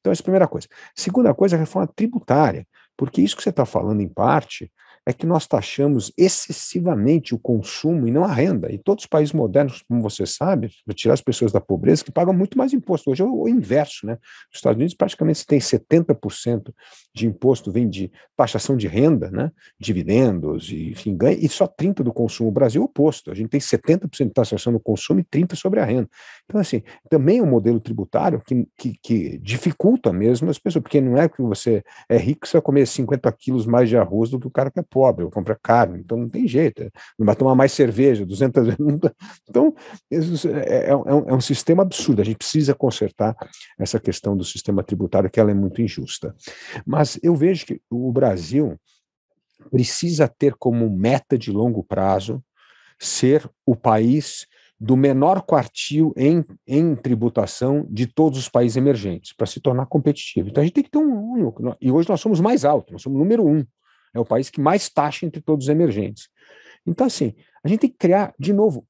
Então, essa é a primeira coisa. Segunda coisa é a reforma tributária. Porque isso que você está falando, em parte, é que nós taxamos excessivamente o consumo e não a renda. E todos os países modernos, como você sabe, para tirar as pessoas da pobreza, que pagam muito mais imposto. Hoje é o inverso, né? Os Estados Unidos praticamente tem 70% de imposto vem de taxação de renda, né? Dividendos, e, enfim, ganha, e só 30% do consumo. O Brasil é o oposto. A gente tem 70% de taxação no consumo e 30% sobre a renda. Então, assim, também é um modelo tributário que, que, que dificulta mesmo as pessoas, porque não é que você é rico, você vai comer 50 quilos mais de arroz do que o cara que é pobre, eu compro carne, então não tem jeito, é, não vai tomar mais cerveja, 200 Então, é, é, é, é, um, é um sistema absurdo, a gente precisa consertar essa questão do sistema tributário, que ela é muito injusta. Mas eu vejo que o Brasil precisa ter como meta de longo prazo ser o país do menor quartil em, em tributação de todos os países emergentes, para se tornar competitivo. Então a gente tem que ter um, único. E hoje nós somos mais alto nós somos número um é o país que mais taxa entre todos os emergentes. Então, assim, a gente tem que criar, de novo,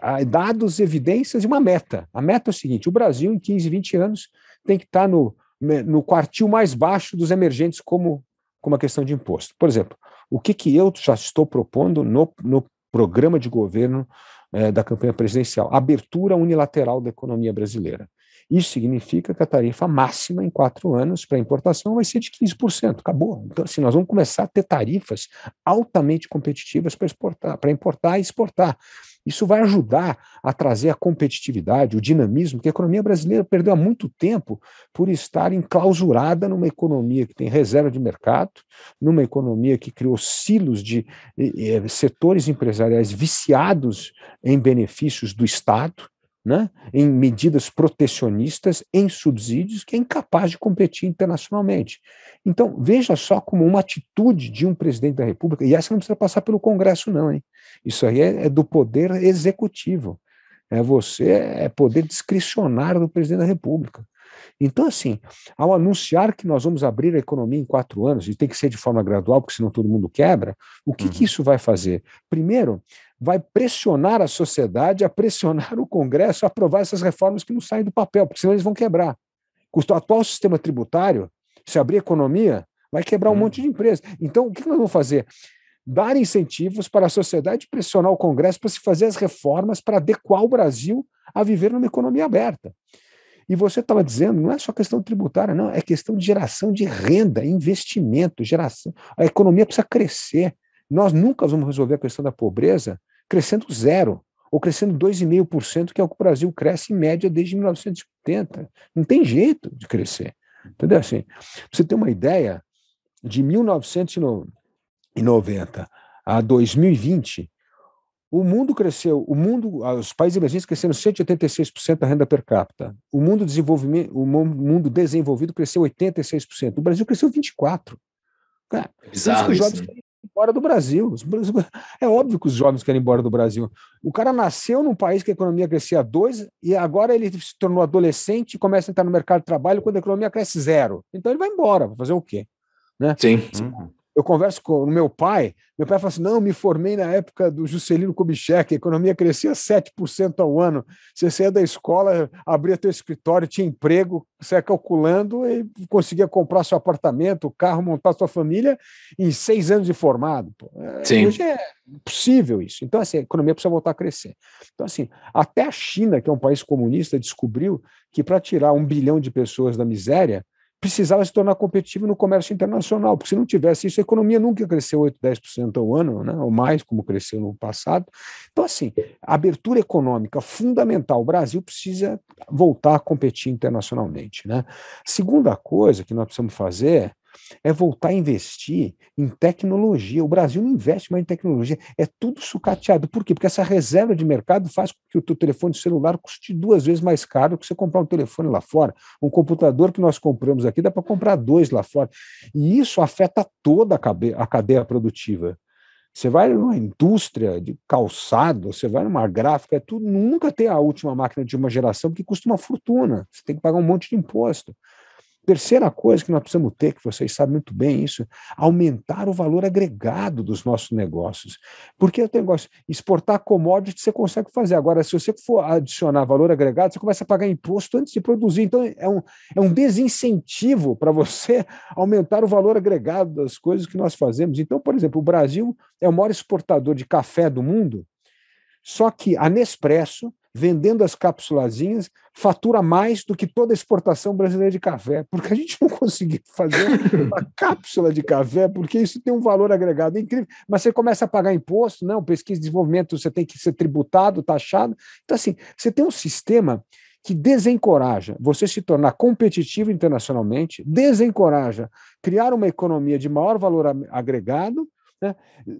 eh, dados, evidências e uma meta. A meta é o seguinte: o Brasil, em 15, 20 anos, tem que estar tá no, né, no quartil mais baixo dos emergentes, como, como a questão de imposto. Por exemplo, o que, que eu já estou propondo no, no programa de governo eh, da campanha presidencial? Abertura unilateral da economia brasileira. Isso significa que a tarifa máxima em quatro anos para importação vai ser de 15%. Acabou. Então, assim, nós vamos começar a ter tarifas altamente competitivas para exportar, para importar e exportar. Isso vai ajudar a trazer a competitividade, o dinamismo, que a economia brasileira perdeu há muito tempo por estar enclausurada numa economia que tem reserva de mercado, numa economia que criou silos de eh, eh setores empresariais viciados em benefícios do Estado, né, em medidas protecionistas, em subsídios, que é incapaz de competir internacionalmente. Então, veja só como uma atitude de um presidente da República, e essa não precisa passar pelo Congresso, não, hein? Isso aí é, é do poder executivo. É você, é poder discricionário do presidente da República. Então, assim, ao anunciar que nós vamos abrir a economia em quatro anos, e tem que ser de forma gradual, porque senão todo mundo quebra, o que, uhum. que isso vai fazer? Primeiro, vai pressionar a sociedade a pressionar o Congresso a aprovar essas reformas que não saem do papel, porque senão eles vão quebrar. Com o atual sistema tributário, se abrir a economia, vai quebrar um monte de uhum. empresas. Então, o que nós vamos fazer? Dar incentivos para a sociedade pressionar o Congresso para se fazer as reformas para adequar o Brasil a viver numa economia aberta. E você estava dizendo, não é só questão tributária, não, é questão de geração de renda, investimento, geração. A economia precisa crescer. Nós nunca vamos resolver a questão da pobreza crescendo zero ou crescendo 2,5%, que é o que o Brasil cresce em média desde 1980. Não tem jeito de crescer. Entendeu? Assim, você ter uma ideia, de 1990 a 2020, o mundo cresceu, o mundo, ah, os países emergentes cresceram 186% da renda per capita. O mundo desenvolvimento, o mundo desenvolvido cresceu 86%. O Brasil cresceu 24. Cara, é bizarro isso, jovens né? querem ir embora do Brasil. É óbvio que os jovens querem ir embora do Brasil. O cara nasceu num país que a economia crescia 2 e agora ele se tornou adolescente e começa a entrar no mercado de trabalho quando a economia cresce zero. Então ele vai embora, vai fazer o quê? Né? Sim. Uhum eu converso com o meu pai, meu pai fala assim: não, me formei na época do Juscelino Kubitschek, a economia crescia 7% ao ano. Você saía da escola, abria teu escritório, tinha emprego, você ia calculando e conseguia comprar seu apartamento, carro, montar sua família em seis anos de formado. É, Sim. Hoje é possível isso. Então, assim, a economia precisa voltar a crescer. Então, assim, até a China, que é um país comunista, descobriu que para tirar um bilhão de pessoas da miséria, precisava se tornar competitivo no comércio internacional, porque se não tivesse isso, a economia nunca cresceu 8, 10% ao ano, né, ou mais, como cresceu no passado. Então, assim, abertura econômica fundamental. O Brasil precisa voltar a competir internacionalmente. Né? Segunda coisa que nós precisamos fazer é é voltar a investir em tecnologia. O Brasil não investe mais em tecnologia, é tudo sucateado. Por quê? Porque essa reserva de mercado faz com que o teu telefone celular custe duas vezes mais caro que você comprar um telefone lá fora. Um computador que nós compramos aqui dá para comprar dois lá fora. E isso afeta toda a cadeia produtiva. Você vai numa indústria de calçado, você vai numa gráfica, é tudo, nunca tem a última máquina de uma geração, porque custa uma fortuna. Você tem que pagar um monte de imposto. Terceira coisa que nós precisamos ter, que vocês sabem muito bem isso, aumentar o valor agregado dos nossos negócios. Porque eu tenho negócio, exportar commodity você consegue fazer. Agora, se você for adicionar valor agregado, você começa a pagar imposto antes de produzir. Então, é um, é um desincentivo para você aumentar o valor agregado das coisas que nós fazemos. Então, por exemplo, o Brasil é o maior exportador de café do mundo, só que a Nespresso vendendo as capsulazinhas, fatura mais do que toda a exportação brasileira de café, porque a gente não conseguiu fazer uma cápsula de café, porque isso tem um valor agregado incrível. Mas você começa a pagar imposto, não, pesquisa e desenvolvimento você tem que ser tributado, taxado. Então, assim, você tem um sistema que desencoraja você se tornar competitivo internacionalmente, desencoraja criar uma economia de maior valor agregado né?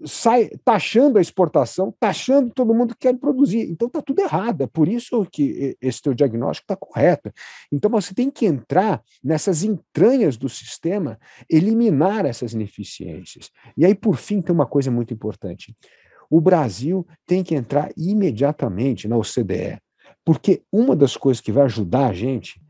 sai taxando a exportação, taxando todo mundo que quer produzir. Então está tudo errado. É por isso que esse teu diagnóstico está correto. Então você tem que entrar nessas entranhas do sistema, eliminar essas ineficiências. E aí, por fim, tem uma coisa muito importante. O Brasil tem que entrar imediatamente na OCDE, porque uma das coisas que vai ajudar a gente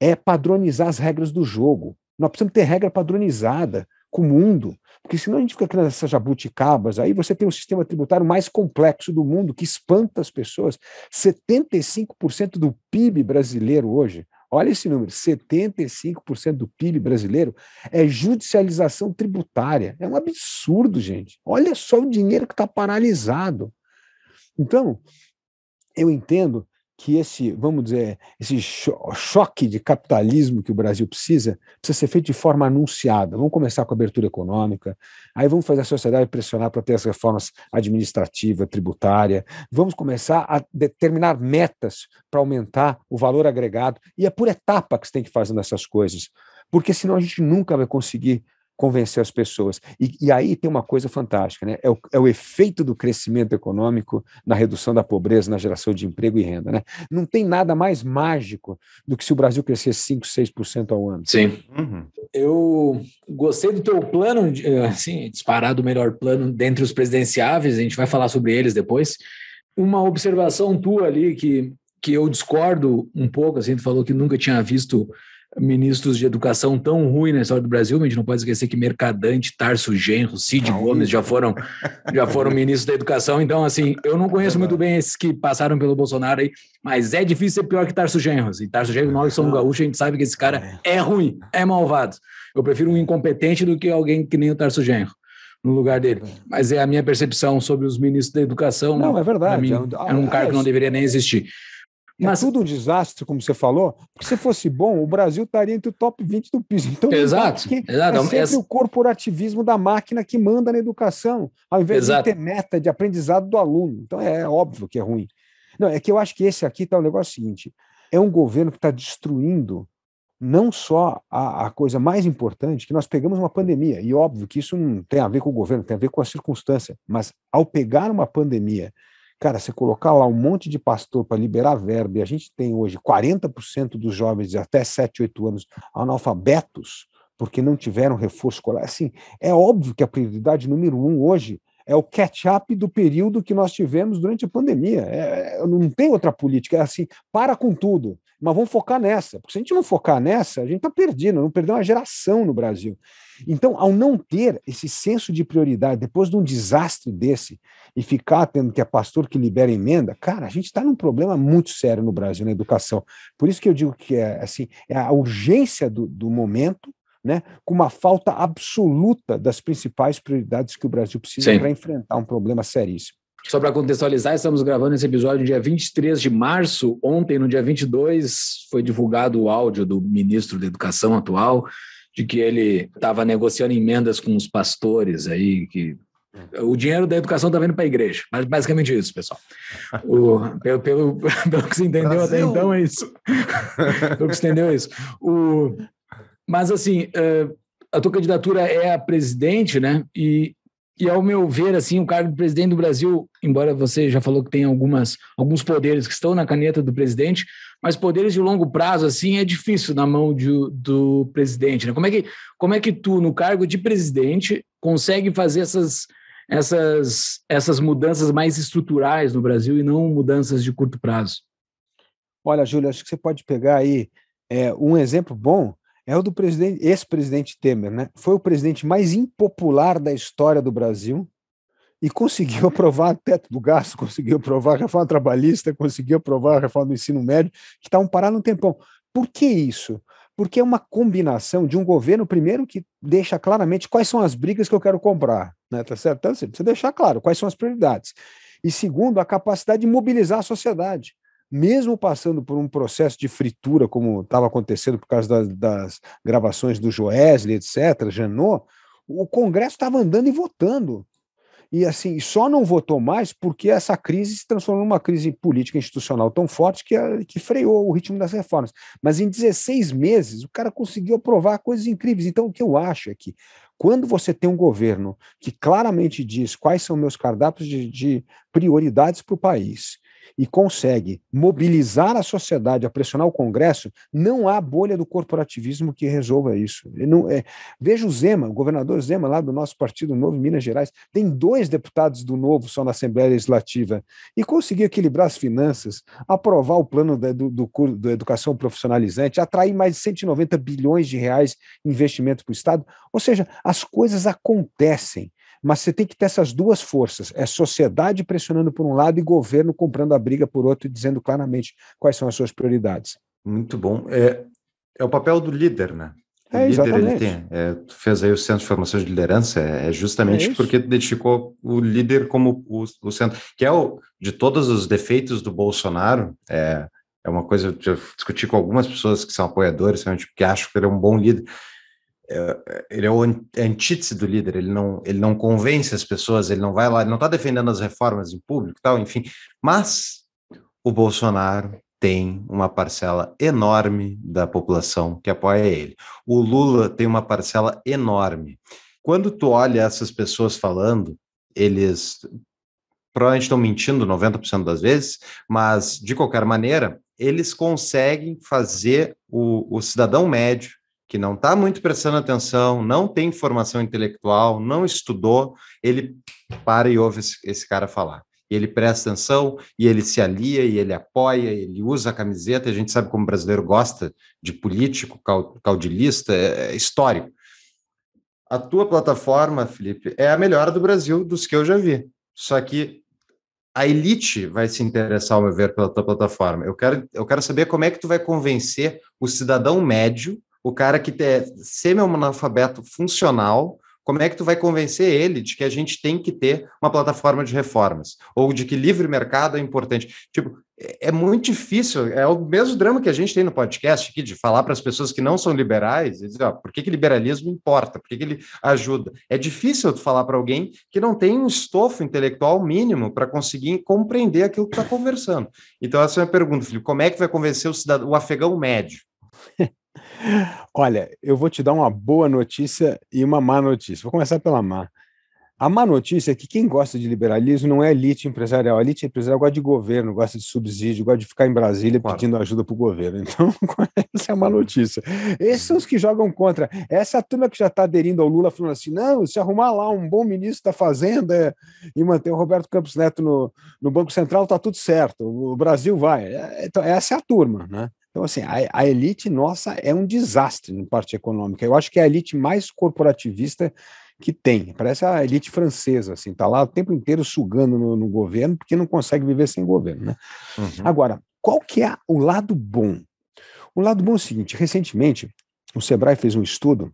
é padronizar as regras do jogo. Nós precisamos ter regra padronizada com o mundo, porque senão a gente fica criando essas jabuticabas, aí você tem o um sistema tributário mais complexo do mundo, que espanta as pessoas. 75% do PIB brasileiro hoje, olha esse número, 75% do PIB brasileiro é judicialização tributária. É um absurdo, gente. Olha só o dinheiro que está paralisado. Então, eu entendo que esse, vamos dizer, esse choque de capitalismo que o Brasil precisa, precisa ser feito de forma anunciada. Vamos começar com a abertura econômica, aí vamos fazer a sociedade pressionar para ter as reformas administrativa, tributária, vamos começar a determinar metas para aumentar o valor agregado, e é por etapa que você tem que fazer essas coisas, porque senão a gente nunca vai conseguir convencer as pessoas. E, e, aí tem uma coisa fantástica, né? É o, é o, efeito do crescimento econômico na redução da pobreza, na geração de emprego e renda, né? Não tem nada mais mágico do que se o Brasil crescer 5, 6% ao ano. Sim. Uhum. Eu gostei do teu plano, assim, disparado o melhor plano dentre os presidenciáveis, a gente vai falar sobre eles depois. Uma observação tua ali que, que eu discordo um pouco, assim, tu falou que nunca tinha visto ministros de educação tão ruim na história do Brasil, a gente não pode esquecer que Mercadante, Tarso Genro, Cid não. Gomes já foram, já foram ministros da educação, então assim, eu não conheço muito bem esses que passaram pelo Bolsonaro aí, mas é difícil ser pior que Tarso Genro, e assim. Tarso Genro, nós somos gaúchos, a gente sabe que esse cara é. é ruim, é malvado. Eu prefiro um incompetente do que alguém que nem o Tarso Genro no lugar dele. É. Mas é a minha percepção sobre os ministros da educação. Não, né? é verdade. Mim, é um, é um ah, cargo que é não deveria nem existir. É mas... É tudo um desastre, como você falou, porque se fosse bom, o Brasil estaria entre o top 20 do piso. Então, exato, é exato. é sempre o corporativismo da máquina que manda na educação, ao invés exato. de ter meta de aprendizado do aluno. Então, é, é óbvio que é ruim. Não, é que eu acho que esse aqui está o um negócio seguinte: é um governo que está destruindo não só a, a, coisa mais importante, que nós pegamos uma pandemia, e óbvio que isso não tem a ver com o governo, tem a ver com a circunstância, mas ao pegar uma pandemia Cara, você colocar lá um monte de pastor para liberar verba, e a gente tem hoje 40% dos jovens de até 7, 8 anos analfabetos, porque não tiveram reforço escolar. Assim, é óbvio que a prioridade número um hoje é o catch-up do período que nós tivemos durante a pandemia. É, é não tem outra política, é assim, para com tudo mas vamos focar nessa, porque se a gente não focar nessa, a gente está perdido, não perdeu uma geração no Brasil. Então, ao não ter esse senso de prioridade, depois de um desastre desse, e ficar tendo que é pastor que libera emenda, cara, a gente está num problema muito sério no Brasil, na educação. Por isso que eu digo que é, assim, é a urgência do, do momento, né, com uma falta absoluta das principais prioridades que o Brasil precisa para enfrentar um problema seríssimo. Só para contextualizar, estamos gravando esse episódio dia 23 de março. Ontem, no dia 22, foi divulgado o áudio do ministro da Educação atual, de que ele estava negociando emendas com os pastores aí, que é. o dinheiro da educação está vindo para a igreja. Mas basicamente isso, pessoal. O, pelo, pelo, pelo, que se entendeu Brasil. até então, é isso. pelo que se entendeu, é isso. O, mas, assim, eh, a tua candidatura é a presidente, né? E e ao meu ver, assim, o cargo de presidente do Brasil, embora você já falou que tem algumas, alguns poderes que estão na caneta do presidente, mas poderes de longo prazo, assim, é difícil na mão de, do presidente. Né? Como, é que, como é que tu, no cargo de presidente, consegue fazer essas, essas, essas mudanças mais estruturais no Brasil e não mudanças de curto prazo? Olha, Júlio, acho que você pode pegar aí é, um exemplo bom é o do presidente, ex-presidente Temer, né? Foi o presidente mais impopular da história do Brasil e conseguiu aprovar o teto do gasto, conseguiu aprovar a reforma trabalhista, conseguiu aprovar a reforma do ensino médio, que estavam tá parados um tempão. Por que isso? Porque é uma combinação de um governo, primeiro, que deixa claramente quais são as brigas que eu quero comprar, né? Tá certo? Então, você assim, precisa deixar claro quais são as prioridades. E segundo, a capacidade de mobilizar a sociedade mesmo passando por um processo de fritura, como estava acontecendo por causa das, das gravações do Joesley, etc., Janot, o Congresso estava andando e votando. E assim, só não votou mais porque essa crise se transformou numa crise política institucional tão forte que, a, ah, que freou o ritmo das reformas. Mas em 16 meses, o cara conseguiu aprovar coisas incríveis. Então, o que eu acho é que quando você tem um governo que claramente diz quais são meus cardápios de, de prioridades para o país, e consegue mobilizar a sociedade a pressionar o Congresso, não há bolha do corporativismo que resolva isso. Não, é, veja o Zema, o governador Zema, lá do nosso Partido Novo, Minas Gerais, tem dois deputados do Novo só na Assembleia Legislativa, e conseguir equilibrar as finanças, aprovar o plano da, do, do, do educação profissionalizante, atrair mais de 190 bilhões de reais em investimento para o Estado. Ou seja, as coisas acontecem. Mas você tem que ter essas duas forças: é sociedade pressionando por um lado e governo comprando a briga por outro e dizendo claramente quais são as suas prioridades. Muito bom. É, é o papel do líder, né? É, o é, líder ele tem. É, tu fez aí o Centro de Formação de Liderança, é, é justamente é porque tu identificou o líder como o, o, centro, que é o de todos os defeitos do Bolsonaro, é, é uma coisa que eu discuti com algumas pessoas que são apoiadores, realmente, que acham que ele é um bom líder. É, é, ele é o antítese do líder, ele não, ele não convence as pessoas, ele não vai lá, ele não está defendendo as reformas em público tal, enfim. Mas o Bolsonaro tem uma parcela enorme da população que apoia ele. O Lula tem uma parcela enorme. Quando tu olha essas pessoas falando, eles provavelmente estão mentindo 90% das vezes, mas de qualquer maneira, eles conseguem fazer o, o cidadão médio que não está muito prestando atenção, não tem formação intelectual, não estudou, ele para e ouve esse, esse cara falar. E ele presta atenção e ele se alia e ele apoia, ele usa a camiseta. A gente sabe como o brasileiro gosta de político, caudilista, é, é histórico. A tua plataforma, Felipe, é a melhor do Brasil dos que eu já vi. Só que a elite vai se interessar, ao meu ver, pela tua plataforma. Eu quero, eu quero saber como é que tu vai convencer o cidadão médio o cara que é semi-analfabeto funcional, como é que tu vai convencer ele de que a gente tem que ter uma plataforma de reformas ou de que livre mercado é importante? Tipo, é, é muito difícil, é o mesmo drama que a gente tem no podcast aqui de falar para as pessoas que não são liberais, e dizer, ó, por que, que liberalismo importa? Por que, que ele ajuda? É difícil tu falar para alguém que não tem um estofo intelectual mínimo para conseguir compreender aquilo que está conversando. Então essa é a minha pergunta, Felipe, como é que vai convencer o cidadão, o afegão médio? Olha, eu vou te dar uma boa notícia e uma má notícia. Vou começar pela má. A má notícia é que quem gosta de liberalismo não é elite empresarial. A elite empresarial gosta de governo, gosta de subsídio, gosta de ficar em Brasília claro. pedindo ajuda para o governo. Então, essa é uma notícia. Esses são os que jogam contra. Essa é a turma que já está aderindo ao Lula, falando assim: não, se arrumar lá um bom ministro da Fazenda e manter o Roberto Campos Neto no, no Banco Central, está tudo certo, o Brasil vai. É, então, essa é a turma, né? Então, assim, a, a, elite nossa é um desastre no parte econômica. Eu acho que é a elite mais corporativista que tem. Parece a elite francesa, assim, tá lá o tempo inteiro sugando no, no governo, porque não consegue viver sem governo, né? Uhum. Agora, qual que é o lado bom? O lado bom é o seguinte, recentemente, o Sebrae fez um estudo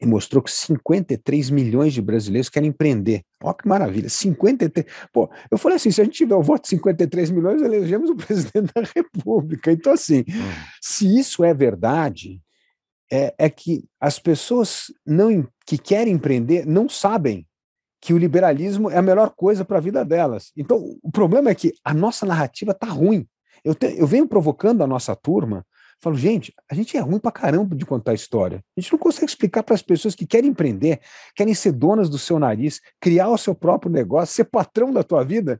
e mostrou que 53 milhões de brasileiros querem empreender. Olha que maravilha, 53. Pô, eu falei assim: se a gente tiver o voto de 53 milhões, elegemos o presidente da República. Então, assim, hum. se isso é verdade, é, é que as pessoas não, que querem empreender não sabem que o liberalismo é a melhor coisa para a vida delas. Então, o problema é que a nossa narrativa está ruim. Eu, te, eu venho provocando a nossa turma Falo, gente, a gente é ruim pra caramba de contar história. A gente não consegue explicar para as pessoas que querem empreender, querem ser donas do seu nariz, criar o seu próprio negócio, ser patrão da tua vida,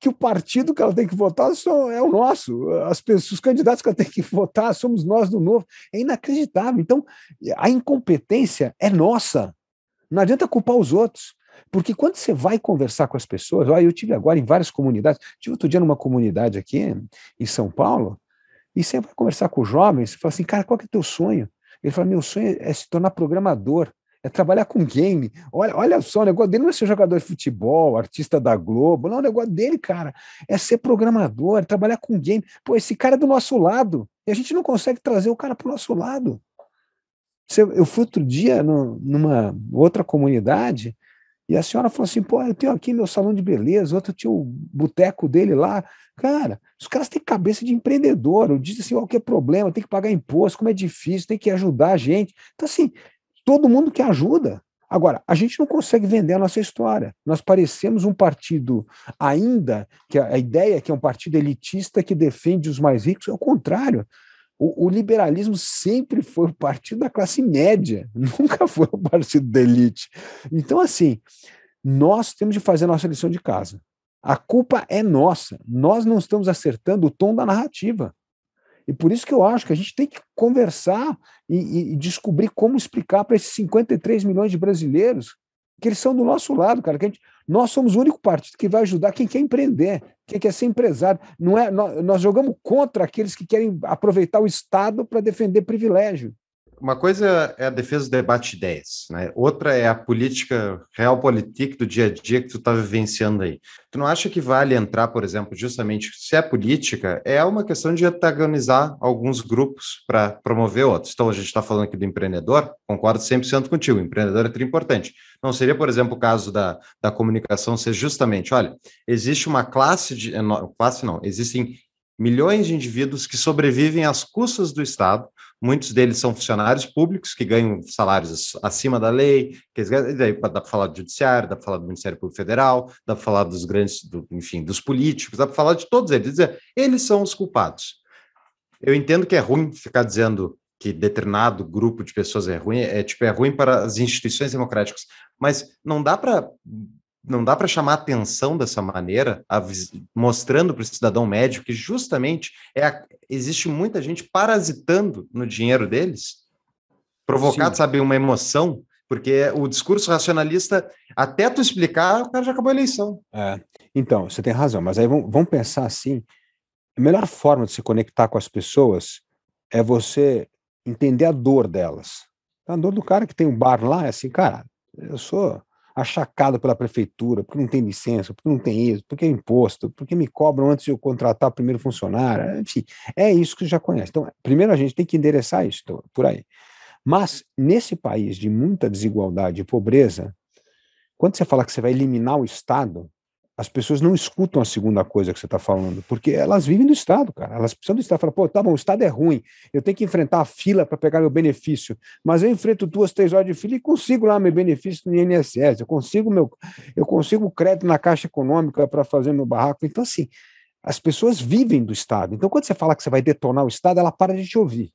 que o partido que ela tem que votar é o nosso. As pessoas, os candidatos que ela tem que votar somos nós do novo. É inacreditável. Então, a incompetência é nossa. Não adianta culpar os outros. Porque quando você vai conversar com as pessoas, ó, eu tive agora em várias comunidades, tive outro dia numa comunidade aqui em São Paulo, e você vai conversar com os jovens, você fala assim, cara, qual que é o teu sonho? Ele fala, meu sonho é se tornar programador, é trabalhar com game. Olha, olha só, o negócio dele não é ser jogador de futebol, artista da Globo, não, o negócio dele, cara, é ser programador, é trabalhar com game. Pô, esse cara é do nosso lado, e a gente não consegue trazer o cara para o nosso lado. Eu fui outro dia no, numa outra comunidade, e a senhora falou assim: pô, eu tenho aqui meu salão de beleza, outro tinha o boteco dele lá. Cara, os caras têm cabeça de empreendedor, dizem assim: qualquer problema, tem que pagar imposto, como é difícil, tem que ajudar a gente. Então, assim, todo mundo que ajuda. Agora, a gente não consegue vender a nossa história. Nós parecemos um partido ainda, que a ideia é que é um partido elitista que defende os mais ricos, é o contrário. O, o, liberalismo sempre foi o partido da classe média, nunca foi o partido da elite. Então, assim, nós temos de fazer a nossa lição de casa. A culpa é nossa. Nós não estamos acertando o tom da narrativa. E por isso que eu acho que a gente tem que conversar e, e descobrir como explicar para esses 53 milhões de brasileiros que eles são do nosso lado, cara. Que a gente, nós somos o único partido que vai ajudar quem quer empreender, quem quer ser empresário. Não é, nós, nós jogamos contra aqueles que querem aproveitar o Estado para defender privilégio uma coisa é a defesa do debate de ideias, né? Outra é a política real política do dia a dia que tu está vivenciando aí. Tu não acha que vale entrar, por exemplo, justamente se é política, é uma questão de antagonizar alguns grupos para promover outros. Então, a gente está falando aqui do empreendedor, concordo 100% contigo, o empreendedor é muito importante. Não seria, por exemplo, o caso da, da comunicação ser justamente, olha, existe uma classe de... Eh, classe não, existem milhões de indivíduos que sobrevivem às custas do Estado, muitos deles são funcionários públicos que ganham salários acima da lei, que eles daí dá para falar do judiciário, dá para falar do Ministério Público Federal, dá para falar dos grandes, do, enfim, dos políticos, dá para falar de todos eles, dizer, eles são os culpados. Eu entendo que é ruim ficar dizendo que determinado grupo de pessoas é ruim, é tipo é ruim para as instituições democráticas, mas não dá para não dá para chamar atenção dessa maneira, mostrando para o cidadão médio que justamente é a, existe muita gente parasitando no dinheiro deles, provocado, Sim. sabe, uma emoção, porque o discurso racionalista, até tu explicar, o cara já acabou a eleição. É. Então, você tem razão, mas aí vamos, vamos pensar assim: a melhor forma de se conectar com as pessoas é você entender a dor delas. A dor do cara que tem um bar lá é assim, cara, eu sou achacado pela prefeitura, porque não tem licença, porque não tem isso, porque é imposto, porque me cobram antes de eu contratar o primeiro funcionário, enfim, é isso que já conhece. Então, primeiro a gente tem que endereçar isso então, por aí. Mas, nesse país de muita desigualdade e pobreza, quando você fala que você vai eliminar o Estado, as pessoas não escutam a segunda coisa que você está falando, porque elas vivem do Estado, cara. Elas precisam do Estado. Falam, pô, tá bom, o Estado é ruim, eu tenho que enfrentar a fila para pegar meu benefício, mas eu enfrento duas, três horas de fila e consigo lá meu benefício no INSS, eu consigo meu, eu consigo crédito na Caixa Econômica para fazer meu barraco. Então, assim, as pessoas vivem do Estado. Então, quando você fala que você vai detonar o Estado, ela para de te ouvir.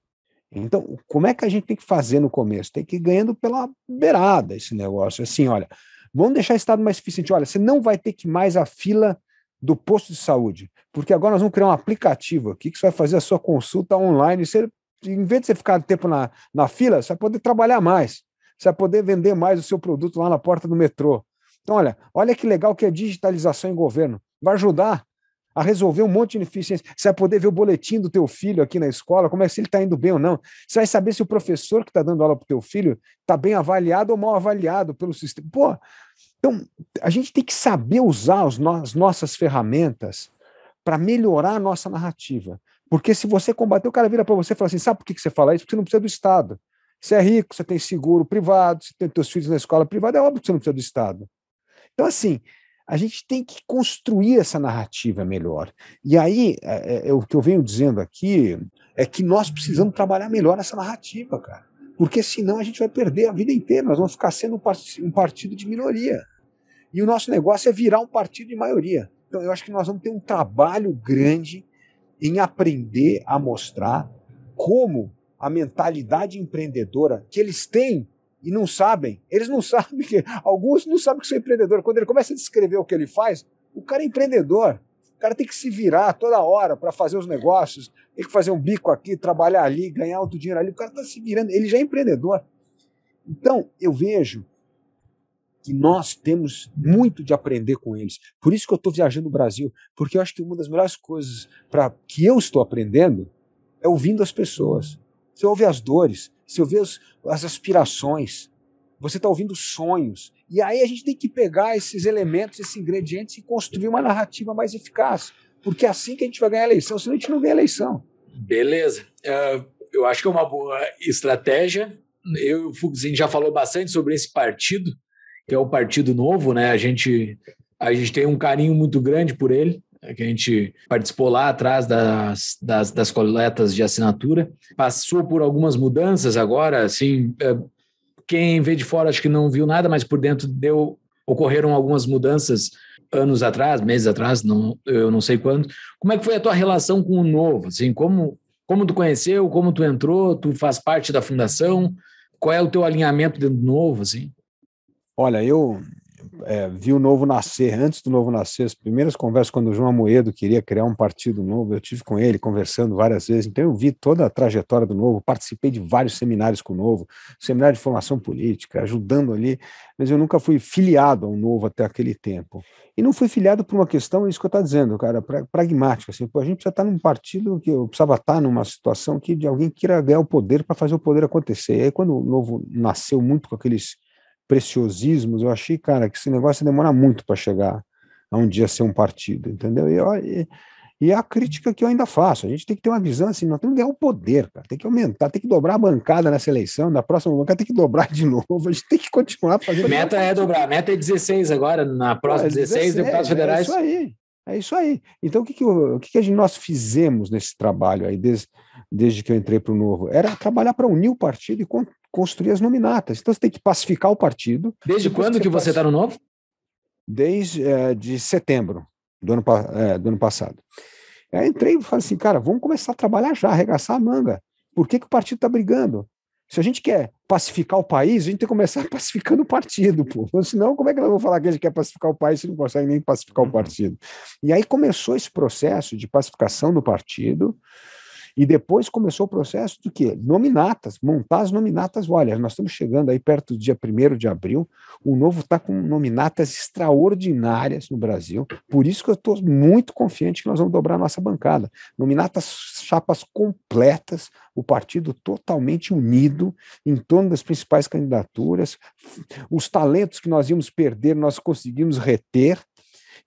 Então, como é que a gente tem que fazer no começo? Tem que ir ganhando pela beirada esse negócio. Assim, olha, Vamos deixar o Estado mais eficiente. Olha, você não vai ter que mais a fila do posto de saúde, porque agora nós vamos criar um aplicativo aqui que você vai fazer a sua consulta online. Você, em vez de você ficar tempo na, na fila, você vai poder trabalhar mais, você vai poder vender mais o seu produto lá na porta do metrô. Então, olha, olha que legal que a é digitalização em governo vai ajudar a resolver um monte de ineficiência. Você vai poder ver o boletim do teu filho aqui na escola, como é se ele está indo bem ou não. Você vai saber se o professor que está dando aula para o teu filho está bem avaliado ou mal avaliado pelo sistema. Pô, então a gente tem que saber usar as, no as nossas ferramentas para melhorar a nossa narrativa. Porque se você combater, o cara vira para você e fala assim, sabe por que, que você fala isso? Porque você não precisa do Estado. Você é rico, você tem seguro privado, você tem teus filhos na escola privada, é óbvio que você não precisa do Estado. Então, assim, a gente tem que construir essa narrativa melhor. E aí, é, é, é, o que eu venho dizendo aqui é que nós precisamos trabalhar melhor essa narrativa, cara. Porque senão a gente vai perder a vida inteira, nós vamos ficar sendo um, part um partido de minoria. E o nosso negócio é virar um partido de maioria. Então, eu acho que nós vamos ter um trabalho grande em aprender a mostrar como a mentalidade empreendedora que eles têm e não sabem, eles não sabem que. Alguns não sabem que são empreendedor. Quando ele começa a descrever o que ele faz, o cara é empreendedor. O cara tem que se virar toda hora para fazer os negócios, tem que fazer um bico aqui, trabalhar ali, ganhar outro dinheiro ali. O cara está se virando, ele já é empreendedor. Então, eu vejo que nós temos muito de aprender com eles. Por isso que eu estou viajando o Brasil, porque eu acho que uma das melhores coisas para que eu estou aprendendo é ouvindo as pessoas. Você ouve as dores, você vê as, as aspirações, você está ouvindo sonhos. E aí a gente tem que pegar esses elementos, esses ingredientes e construir uma narrativa mais eficaz. Porque é assim que a gente vai ganhar a eleição, senão a gente não ganha a eleição. Beleza. Uh, eu acho que é uma boa estratégia. Eu o Fugzinho já falou bastante sobre esse partido, que é o Partido Novo, né? A gente, a gente tem um carinho muito grande por ele que a gente participou lá atrás das, das, das coletas de assinatura. Passou por algumas mudanças agora, assim, é, quem vê de fora acho que não viu nada, mas por dentro deu ocorreram algumas mudanças anos atrás, meses atrás, não, eu não sei quando. Como é que foi a tua relação com o novo? Assim, como como tu conheceu, como tu entrou, tu faz parte da fundação? Qual é o teu alinhamento dentro do novo, assim? Olha, eu é, vi o Novo Nascer, antes do Novo Nascer, as primeiras conversas, quando o João Amoedo queria criar um partido novo, eu tive com ele conversando várias vezes, então eu vi toda a trajetória do Novo, participei de vários seminários com o Novo, seminário de formação política, ajudando ali, mas eu nunca fui filiado ao Novo até aquele tempo. E não fui filiado por uma questão, é isso que eu estou dizendo, cara, pra, pragmática, assim, pô, a gente precisa estar tá num partido que eu precisava estar tá numa situação que de alguém queira ganhar o poder para fazer o poder acontecer. E aí quando o Novo nasceu muito com aqueles preciosismos, eu achei, cara, que esse negócio demora muito para chegar a um dia ser um partido, entendeu? E, e, e, é a crítica que eu ainda faço, a gente tem que ter uma visão assim, nós temos que ganhar o poder, cara, tem que aumentar, tem que dobrar a bancada nessa eleição, na próxima bancada tem que dobrar de novo, a gente tem que continuar fazendo... Meta é dobrar, meta é 16 agora, na próxima é 16, 16 deputados é federais... É isso aí, é isso aí. Então, o que, que, o, o que, que gente, nós fizemos nesse trabalho aí, desde desde que eu entrei para o Novo, era trabalhar para unir o partido e con construir as nominatas. Então você tem que pacificar o partido. Desde quando que você está no Novo? Desde é, de setembro do ano, é, do ano passado. Aí entrei e falei assim, cara, vamos começar a trabalhar já, arregaçar a manga. Por que, que o partido está brigando? Se a gente quer pacificar o país, a gente tem que começar pacificando o partido, pô. Senão, como é que nós vamos falar que a gente quer pacificar o país se não consegue nem pacificar o uhum. partido? E aí começou esse processo de pacificação do partido, e depois começou o processo do que? Nominatas, montar as nominatas. Olha, nós estamos chegando aí perto do dia 1 de abril, o Novo está com nominatas extraordinárias no Brasil, por isso que eu estou muito confiante que nós vamos dobrar a nossa bancada. Nominatas, chapas completas, o partido totalmente unido em torno das principais candidaturas, os talentos que nós íamos perder, nós conseguimos reter,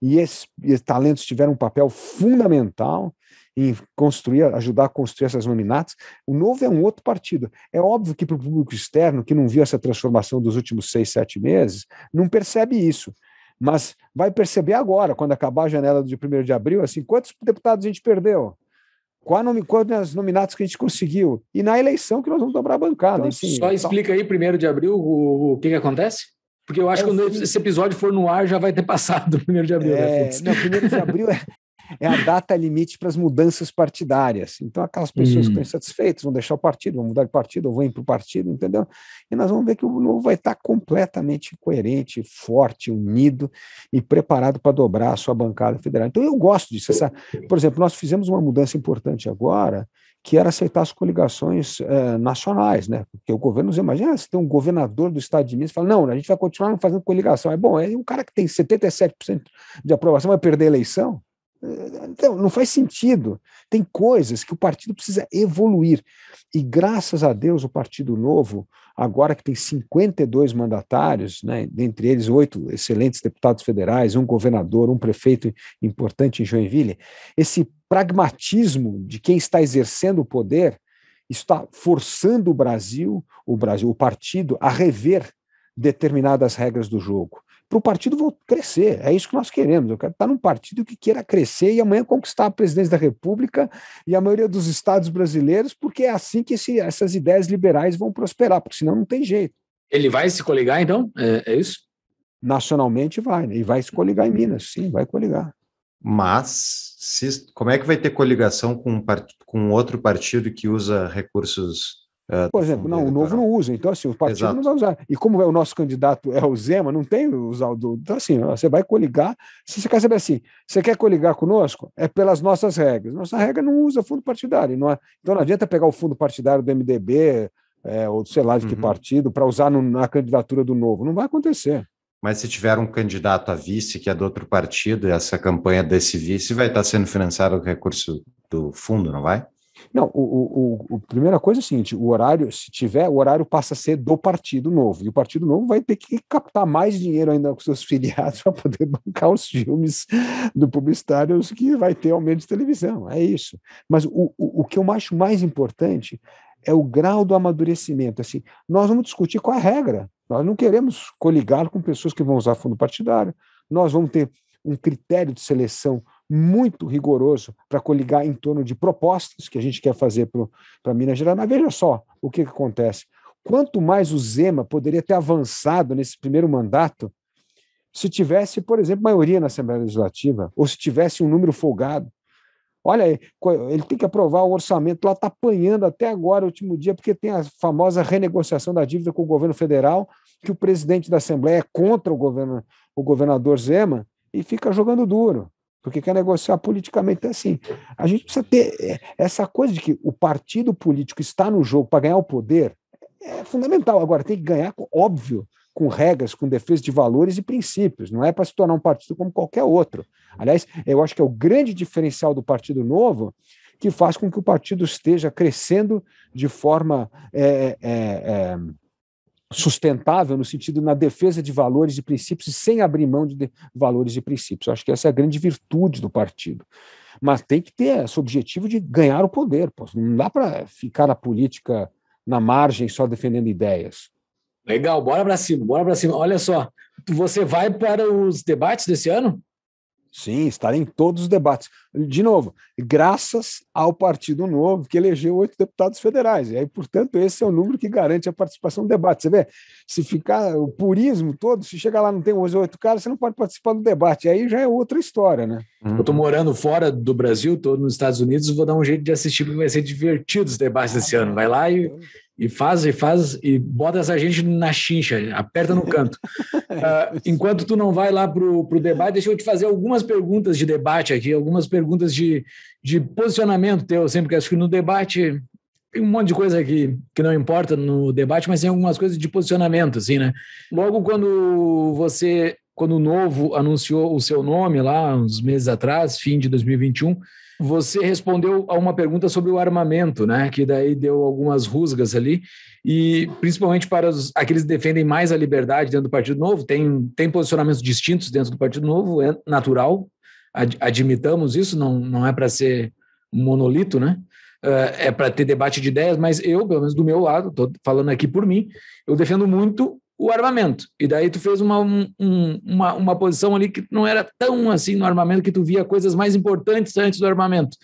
e esses talentos tiveram um papel fundamental em construir, ajudar a construir essas nominatas. O novo é um outro partido. É óbvio que para o público externo, que não viu essa transformação dos últimos seis, sete meses, não percebe isso. Mas vai perceber agora, quando acabar a janela de 1 de abril, assim, quantos deputados a gente perdeu? quantas nominatas que a gente conseguiu e na eleição que nós vamos dobrar a bancada. Então, assim, só então explica aí, primeiro de abril, o, o que, que acontece? Porque eu acho é, que quando esse episódio for no ar já vai ter passado o primeiro de abril. Né, é, né? não, primeiro de abril é, é a data limite para as mudanças partidárias. Então, aquelas pessoas hum. que estão insatisfeitas vão deixar o partido, vão mudar de partido, ou vão ir para o partido, entendeu? E nós vamos ver que o novo vai estar completamente coerente, forte, unido e preparado para dobrar a sua bancada federal. Então, eu gosto disso. Essa, por exemplo, nós fizemos uma mudança importante agora, que era aceitar as coligações eh, nacionais, né? Porque o governo, ah, você imagina, se tem um governador do estado de Minas fala, não, a gente vai continuar fazendo coligação. É bom, é um cara que tem 77% de aprovação vai perder a eleição, então, não faz sentido. Tem coisas que o partido precisa evoluir. E graças a Deus, o Partido Novo, agora que tem 52 mandatários, né, dentre eles oito excelentes deputados federais, um governador, um prefeito importante em Joinville, esse pragmatismo de quem está exercendo o poder está forçando o Brasil, o Brasil, o partido, a rever determinadas regras do jogo para o partido crescer. É isso que nós queremos. Eu quero estar num partido que queira crescer e amanhã conquistar a presidência da República e a maioria dos estados brasileiros, porque é assim que esse, essas ideias liberais vão prosperar, porque senão não tem jeito. Ele vai se coligar, então? É, é isso? Nacionalmente vai, né? e vai se coligar em uhum. Minas, sim, vai coligar. Mas se, como é que vai ter coligação com, um com outro partido que usa recursos é, Por exemplo, não, o novo tá não usa, então assim, o partido Exato. não vai usar. E como é o nosso candidato é o Zema, não tem usar o do. Então, assim, você vai coligar. Se você quer saber assim, você quer coligar conosco? É pelas nossas regras. Nossa regra não usa fundo partidário. Não é... Então não adianta pegar o fundo partidário do MDB, é, ou sei lá de que uhum. partido, para usar no, na candidatura do novo. Não vai acontecer. Mas se tiver um candidato a vice que é do outro partido, e essa campanha desse vice vai estar sendo financiada com recurso do fundo, não vai? Não, o, o, o, a primeira coisa é o seguinte: o horário, se tiver, o horário passa a ser do Partido Novo. E o Partido Novo vai ter que captar mais dinheiro ainda com seus filiados para poder bancar os filmes do publicitários que vai ter aumento de televisão. É isso. Mas o, o, o que eu acho mais importante é o grau do amadurecimento. Assim, nós vamos discutir qual é a regra. Nós não queremos coligar com pessoas que vão usar fundo partidário. Nós vamos ter um critério de seleção muito rigoroso para coligar em torno de propostas que a gente quer fazer para Minas Gerais. Mas veja só o que, que acontece. Quanto mais o Zema poderia ter avançado nesse primeiro mandato se tivesse, por exemplo, maioria na Assembleia Legislativa, ou se tivesse um número folgado. Olha, ele tem que aprovar o orçamento, lá está apanhando até agora, último dia, porque tem a famosa renegociação da dívida com o governo federal, que o presidente da Assembleia é contra o, governo, o governador Zema, e fica jogando duro porque quer negociar é, politicamente. Então, assim, a gente precisa ter é, essa coisa de que o partido político está no jogo para ganhar o poder é fundamental. Agora, tem que ganhar, óbvio, com regras, com defesa de valores e princípios, não é para se tornar um partido como qualquer outro. Aliás, eu acho que é o grande diferencial do Partido Novo que faz com que o partido esteja crescendo de forma é, é, é, sustentável no sentido na defesa de valores e princípios e sem abrir mão de, de valores e princípios. Eu acho que essa é a grande virtude do partido. Mas tem que ter esse objetivo de ganhar o poder. Pô. Não dá para ficar na política na margem só defendendo ideias. Legal, bora para cima, bora para cima. Olha só, você vai para os debates desse ano? Sim, estarei em todos os debates de novo, graças ao Partido Novo, que elegeu oito deputados federais. E aí, portanto, esse é o número que garante a participação do debate. Você vê, se ficar o purismo todo, se chegar lá não tem os oito caras, você não pode participar do debate. E aí já é outra história, né? Eu estou morando fora do Brasil, estou nos Estados Unidos, vou dar um jeito de assistir, porque vai ser divertido os debates desse ano. Vai lá e e faz e faz e bota essa gente na chincha, aperta no canto. Uh, enquanto tu não vai lá para o debate, deixa eu te fazer algumas perguntas de debate aqui, algumas per perguntas de, de posicionamento teu, sempre assim, que acho que no debate tem um monte de coisa que, que não importa no debate, mas tem algumas coisas de posicionamento, assim, né? Logo quando você, quando o Novo anunciou o seu nome lá, uns meses atrás, fim de 2021, você respondeu a uma pergunta sobre o armamento, né? Que daí deu algumas rusgas ali, e principalmente para os, aqueles que defendem mais a liberdade dentro do Partido Novo, tem, tem posicionamentos distintos dentro do Partido Novo, é natural, ad, admitamos isso, não, não é para ser monolito, né? é, é para ter debate de ideias, mas eu, pelo menos do meu lado, estou falando aqui por mim, eu defendo muito o armamento. E daí tu fez uma, um, uma, uma posição ali que não era tão assim no armamento, que tu via coisas mais importantes antes do armamento.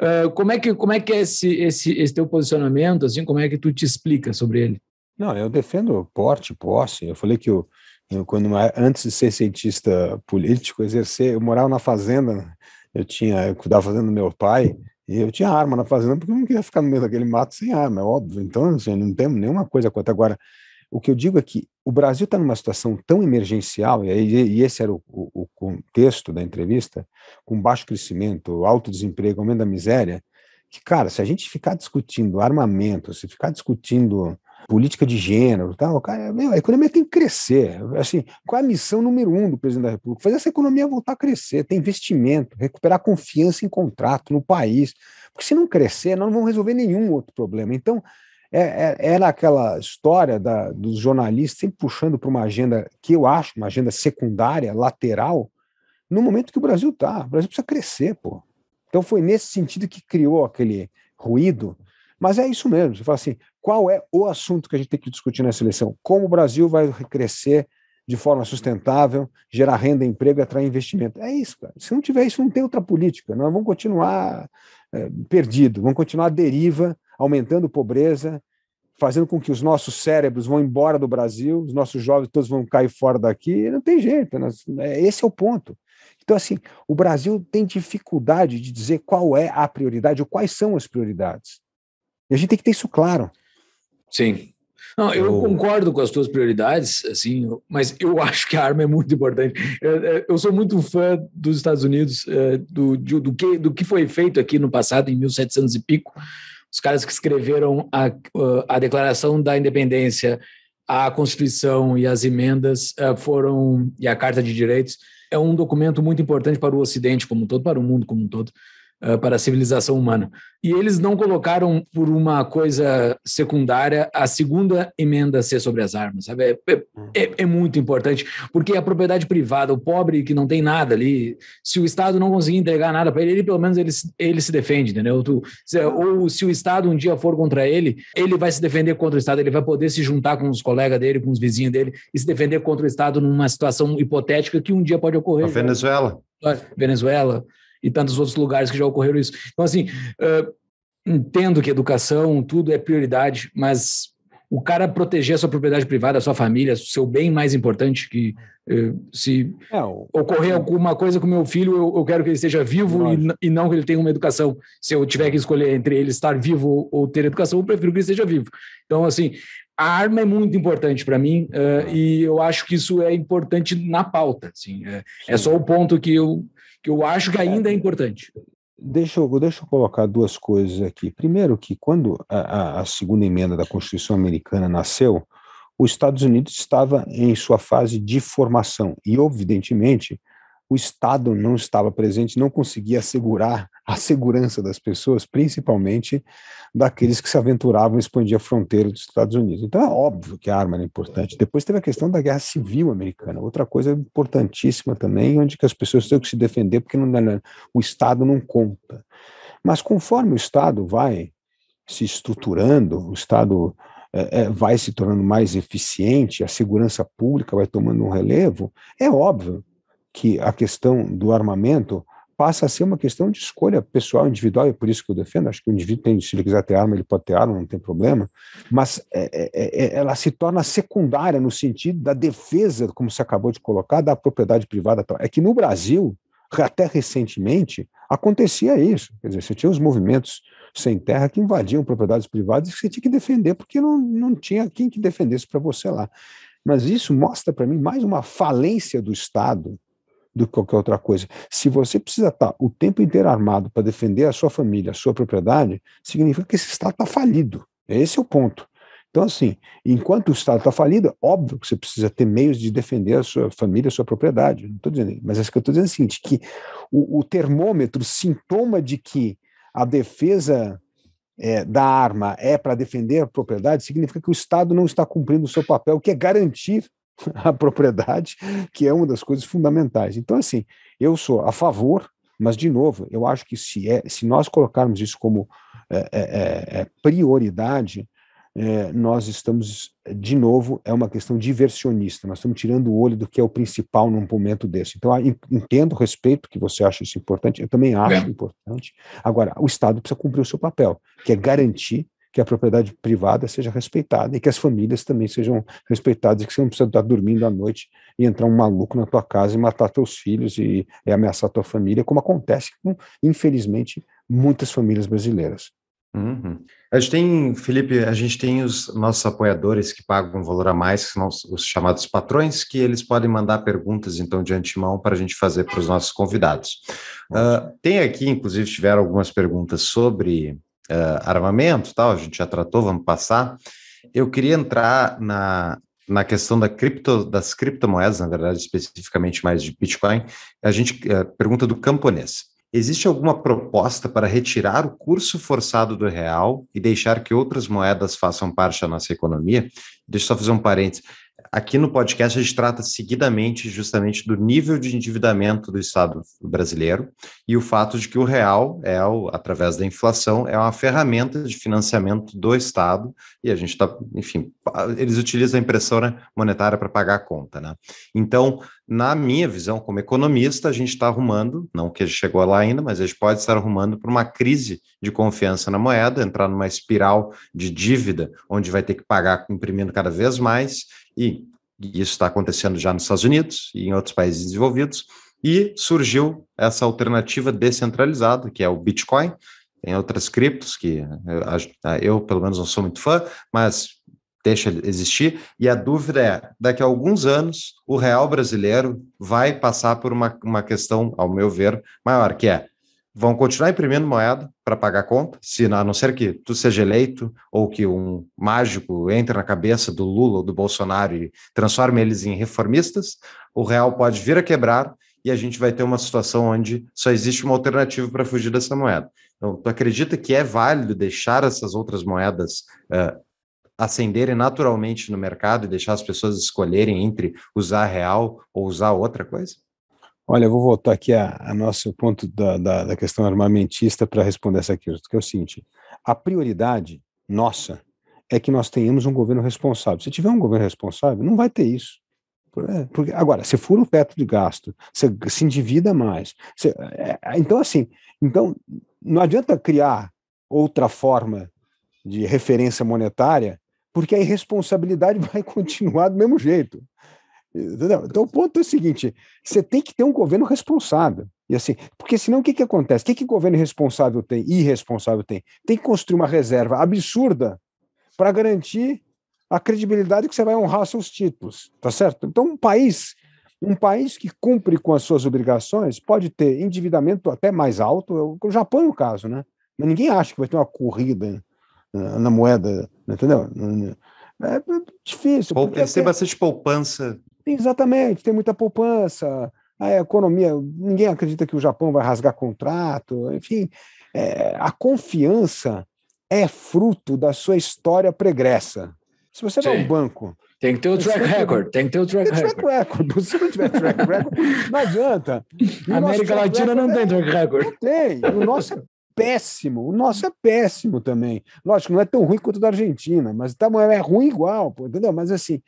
Uh, como é que como é que é esse, esse, esse teu posicionamento assim como é que tu te explica sobre ele não eu defendo porte posse eu falei que o, eu, quando antes de ser cientista político, exercer, eu morava na fazenda, eu tinha, eu cuidava fazenda do meu pai, e eu tinha arma na fazenda porque eu não queria ficar no meio daquele mato sem arma, é óbvio. Então, assim, não temos nenhuma coisa contra. Agora, o que eu digo é que o Brasil está numa situação tão emergencial, e, e esse era o, o, o, contexto da entrevista, com baixo crescimento, alto desemprego, aumento da miséria, que, cara, se a gente ficar discutindo armamento, se ficar discutindo política de gênero tal. Cara, meu, a economia tem que crescer. Assim, qual é a missão número um do presidente da República? Fazer essa economia voltar a crescer, ter investimento, recuperar confiança em contrato no país. Porque se não crescer, nós não vamos resolver nenhum outro problema. Então, é, é, era é aquela história da, dos jornalistas sempre puxando para uma agenda que eu acho uma agenda secundária, lateral, no momento que o Brasil está. O Brasil precisa crescer, pô. Então foi nesse sentido que criou aquele ruído mas é isso mesmo. Você fala assim: qual é o assunto que a gente tem que discutir nessa eleição? Como o Brasil vai crescer de forma sustentável, gerar renda, emprego e atrair investimento? É isso, cara. Se não tiver isso, não tem outra política. Nós vamos continuar é, perdido, vamos continuar à deriva, aumentando pobreza, fazendo com que os nossos cérebros vão embora do Brasil, os nossos jovens todos vão cair fora daqui. Não tem jeito. Nós, é, esse é o ponto. Então, assim, o Brasil tem dificuldade de dizer qual é a prioridade ou quais são as prioridades. E a gente tem que ter isso claro. Sim. Não, eu oh. concordo com as tuas prioridades, assim, mas eu acho que a arma é muito importante. É, é, eu, sou muito fã dos Estados Unidos, é, do, do, do, que, do que foi feito aqui no passado, em 1700 e pico. Os caras que escreveram a, a Declaração da Independência, a Constituição e as emendas foram, e a Carta de Direitos, é um documento muito importante para o Ocidente como um todo, para o mundo como um todo uh, para a civilização humana. E eles não colocaram por uma coisa secundária a segunda emenda C sobre as armas, sabe? É, é, hum. é, é, muito importante, porque a propriedade privada, o pobre que não tem nada ali, se o Estado não conseguir entregar nada para ele, ele, pelo menos ele, ele se defende, entendeu? Tu, se, ou se o Estado um dia for contra ele, ele vai se defender contra o Estado, ele vai poder se juntar com os colegas dele, com os vizinhos dele, e se defender contra o Estado numa situação hipotética que um dia pode ocorrer. A Venezuela. Venezuela e tantos outros lugares que já ocorreram isso. Então, assim, uh, entendo que educação, tudo é prioridade, mas o cara proteger a sua propriedade privada, a sua família, o seu bem mais importante, que uh, se é, o... ocorrer alguma coisa com meu filho, eu, eu quero que ele esteja vivo e, e, não que ele tenha uma educação. Se eu tiver que escolher entre ele estar vivo ou, ter educação, eu prefiro que ele esteja vivo. Então, assim, a arma é muito importante para mim uh, e eu acho que isso é importante na pauta. Assim, é, é, só o ponto que eu que eu acho que ainda é importante. Deixa eu, deixa eu colocar duas coisas aqui. Primeiro, que quando a, a segunda emenda da Constituição Americana nasceu, os Estados Unidos estava em sua fase de formação e, evidentemente, o Estado não estava presente, não conseguia assegurar a segurança das pessoas, principalmente daqueles que se aventuravam a expandir a fronteira dos Estados Unidos. Então é óbvio que a arma era importante. Depois teve a questão da guerra civil americana, outra coisa importantíssima também, onde as pessoas têm que se defender porque não, não, o Estado não conta. Mas conforme o Estado vai se estruturando, o Estado é, é, vai se tornando mais eficiente, a segurança pública vai tomando um relevo, é óbvio que a questão do armamento passa a ser uma questão de escolha pessoal, individual, e é por isso que eu defendo. Acho que o indivíduo tem, se ele quiser ter arma, ele pode ter arma, não tem problema. Mas é, é, é, é ela se torna secundária no sentido da defesa, como você acabou de colocar, da propriedade privada. É que no Brasil, até recentemente, acontecia isso. Quer dizer, você tinha os movimentos sem terra que invadiam propriedades privadas e você tinha que defender, porque não, não tinha quem que defendesse para você lá. Mas isso mostra para mim mais uma falência do Estado do que qualquer outra coisa. Se você precisa estar o tempo inteiro armado para defender a sua família, a sua propriedade, significa que esse Estado está falido. Esse é o ponto. Então, assim, enquanto o Estado está falido, é óbvio que você precisa ter meios de defender a sua família, a sua propriedade. Não estou dizendo, mas é que eu estou dizendo é o seguinte: que o, o, termômetro, sintoma de que a defesa é, da arma é para defender a propriedade, significa que o Estado não está cumprindo o seu papel, que é garantir a propriedade, que é uma das coisas fundamentais. Então, assim, eu sou a favor, mas, de novo, eu acho que se, é, se nós colocarmos isso como é, é, é, prioridade, eh, nós estamos, de novo, é uma questão diversionista, nós estamos tirando o olho do que é o principal num momento desse. Então, ah, entendo, respeito que você acha isso importante, eu também acho é. importante. Agora, o Estado precisa cumprir o seu papel, que é garantir que a propriedade privada seja respeitada e que as famílias também sejam respeitadas e que você não precisa estar dormindo à noite e entrar um maluco na tua casa e matar teus filhos e, e ameaçar tua família, como acontece com, infelizmente, muitas famílias brasileiras. Uhum. A gente tem, Felipe, a gente tem os nossos apoiadores que pagam um valor a mais, os, os chamados patrões, que eles podem mandar perguntas, então, de antemão para a gente fazer para os nossos convidados. Uh, tem aqui, inclusive, tiveram algumas perguntas sobre uh, armamento, tal, a gente já tratou, vamos passar. Eu queria entrar na, na questão da cripto, das criptomoedas, na verdade, especificamente mais de Bitcoin. A gente uh, pergunta do camponês. Existe alguma proposta para retirar o curso forçado do real e deixar que outras moedas façam parte da nossa economia? Deixa eu só fazer um parênteses. Aqui no podcast a gente trata seguidamente justamente do nível de endividamento do Estado brasileiro e o fato de que o real é, através da inflação, é uma ferramenta de financiamento do Estado e a gente está, enfim, eles utilizam a impressora né, monetária para pagar a conta, né? Então, na minha visão como economista, a gente está arrumando, não que a gente chegou lá ainda, mas a gente pode estar arrumando para uma crise de confiança na moeda, entrar numa espiral de dívida onde vai ter que pagar imprimindo cada vez mais e, isso está acontecendo já nos Estados Unidos e em outros países desenvolvidos, e surgiu essa alternativa descentralizada, que é o Bitcoin, tem outras criptos que eu, eh, ah, eu, pelo menos, não sou muito fã, mas deixa existir. E a dúvida é: daqui a alguns anos, o real brasileiro vai passar por uma, uma questão, ao meu ver, maior, que é vão continuar imprimindo moeda para pagar a conta, se a não ser que tu seja eleito ou que um mágico entre na cabeça do Lula ou do Bolsonaro e transforme eles em reformistas, o real pode vir a quebrar e a gente vai ter uma situação onde só existe uma alternativa para fugir dessa moeda. Então, tu acredita que é válido deixar essas outras moedas uh, eh, ascenderem naturalmente no mercado e deixar as pessoas escolherem entre usar real ou usar outra coisa? Olha, eu vou voltar aqui a, a nosso ponto da, da, da questão armamentista para responder essa questão, que é o seguinte: a prioridade nossa é que nós tenhamos um governo responsável. Se tiver um governo responsável, não vai ter isso. É, porque, agora, você fura o teto de gasto, você se endivida mais. Você, é, é, então, assim, então não adianta criar outra forma de referência monetária, porque a irresponsabilidade vai continuar do mesmo jeito. Entendeu? Então o ponto é o seguinte: você tem que ter um governo responsável. E assim, porque senão o que, que acontece? O que, que governo responsável tem, irresponsável tem? Tem que construir uma reserva absurda para garantir a credibilidade que você vai honrar seus títulos, tá certo? Então, um país, um país que cumpre com as suas obrigações pode ter endividamento até mais alto, é o Japão é o caso, né? Mas ninguém acha que vai ter uma corrida na, né, na moeda, né, entendeu? É, é difícil. Poupa, tem bastante poupança Exatamente, tem muita poupança, a economia, ninguém acredita que o Japão vai rasgar contrato, enfim, é, a confiança é fruto da sua história pregressa. Se você vai um banco. Tem que ter o track record, tem que ter o track record. Tem track record. Se não tiver track record, não adianta. E a América Latina não tem é- track record. Não tem. O nosso é péssimo. O nosso é péssimo também. Lógico, não é tão ruim quanto o da Argentina, mas tá, é ruim igual, pô, entendeu? Mas assim,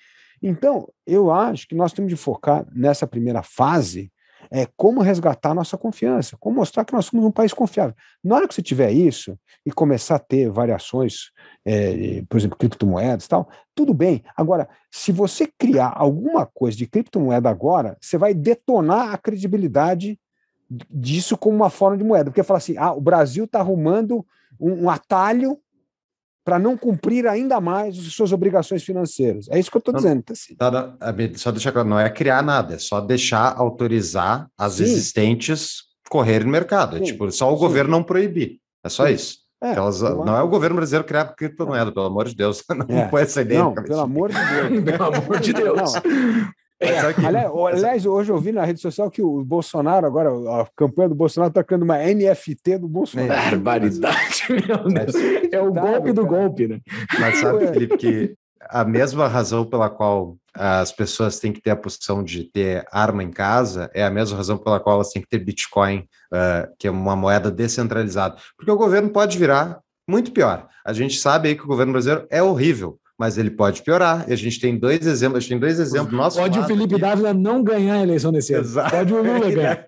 então, eu acho que nós temos de focar nessa primeira fase é como resgatar nossa confiança, como mostrar que nós somos um país confiável. Na hora que você tiver isso e começar a ter variações, é, por exemplo, criptomoedas e tal, tudo bem. Agora, se você criar alguma coisa de criptomoeda agora, você vai detonar a credibilidade disso como uma forma de moeda. Porque fala assim, ah, o Brasil está arrumando um, um atalho para não cumprir ainda mais as suas obrigações financeiras. É isso que eu estou dizendo. Não, tá não, assim. só é, deixar claro, não é criar nada, é só deixar autorizar as Sim. existentes correr no mercado. É Sim. É tipo, só o Sim. governo não proibir. É só Sim. isso. É, Elas, não, é. o governo brasileiro criar criptomoeda, pelo amor de Deus. Não é. põe essa ideia. Não, pelo amor de Deus. pelo amor de Deus. Aliás, hoje eu vi na rede social que o Bolsonaro, agora, a campanha do Bolsonaro está criando uma NFT do Bolsonaro. barbaridade, meu Deus. É o golpe do tá- golpe, né? Mas sabe, Felipe, que a mesma razão pela qual as pessoas têm que ter a posição de ter arma em casa é a mesma razão pela qual elas têm que ter Bitcoin, uh, que é uma moeda descentralizada. Porque o governo pode virar muito pior. A gente sabe aí que o governo brasileiro é horrível mas ele pode piorar. E a gente tem dois exemplos, a gente tem dois exemplos Pode o Felipe aqui. Dávila não ganhar a eleição nesse ano. Exato. Pode o Lula ganhar.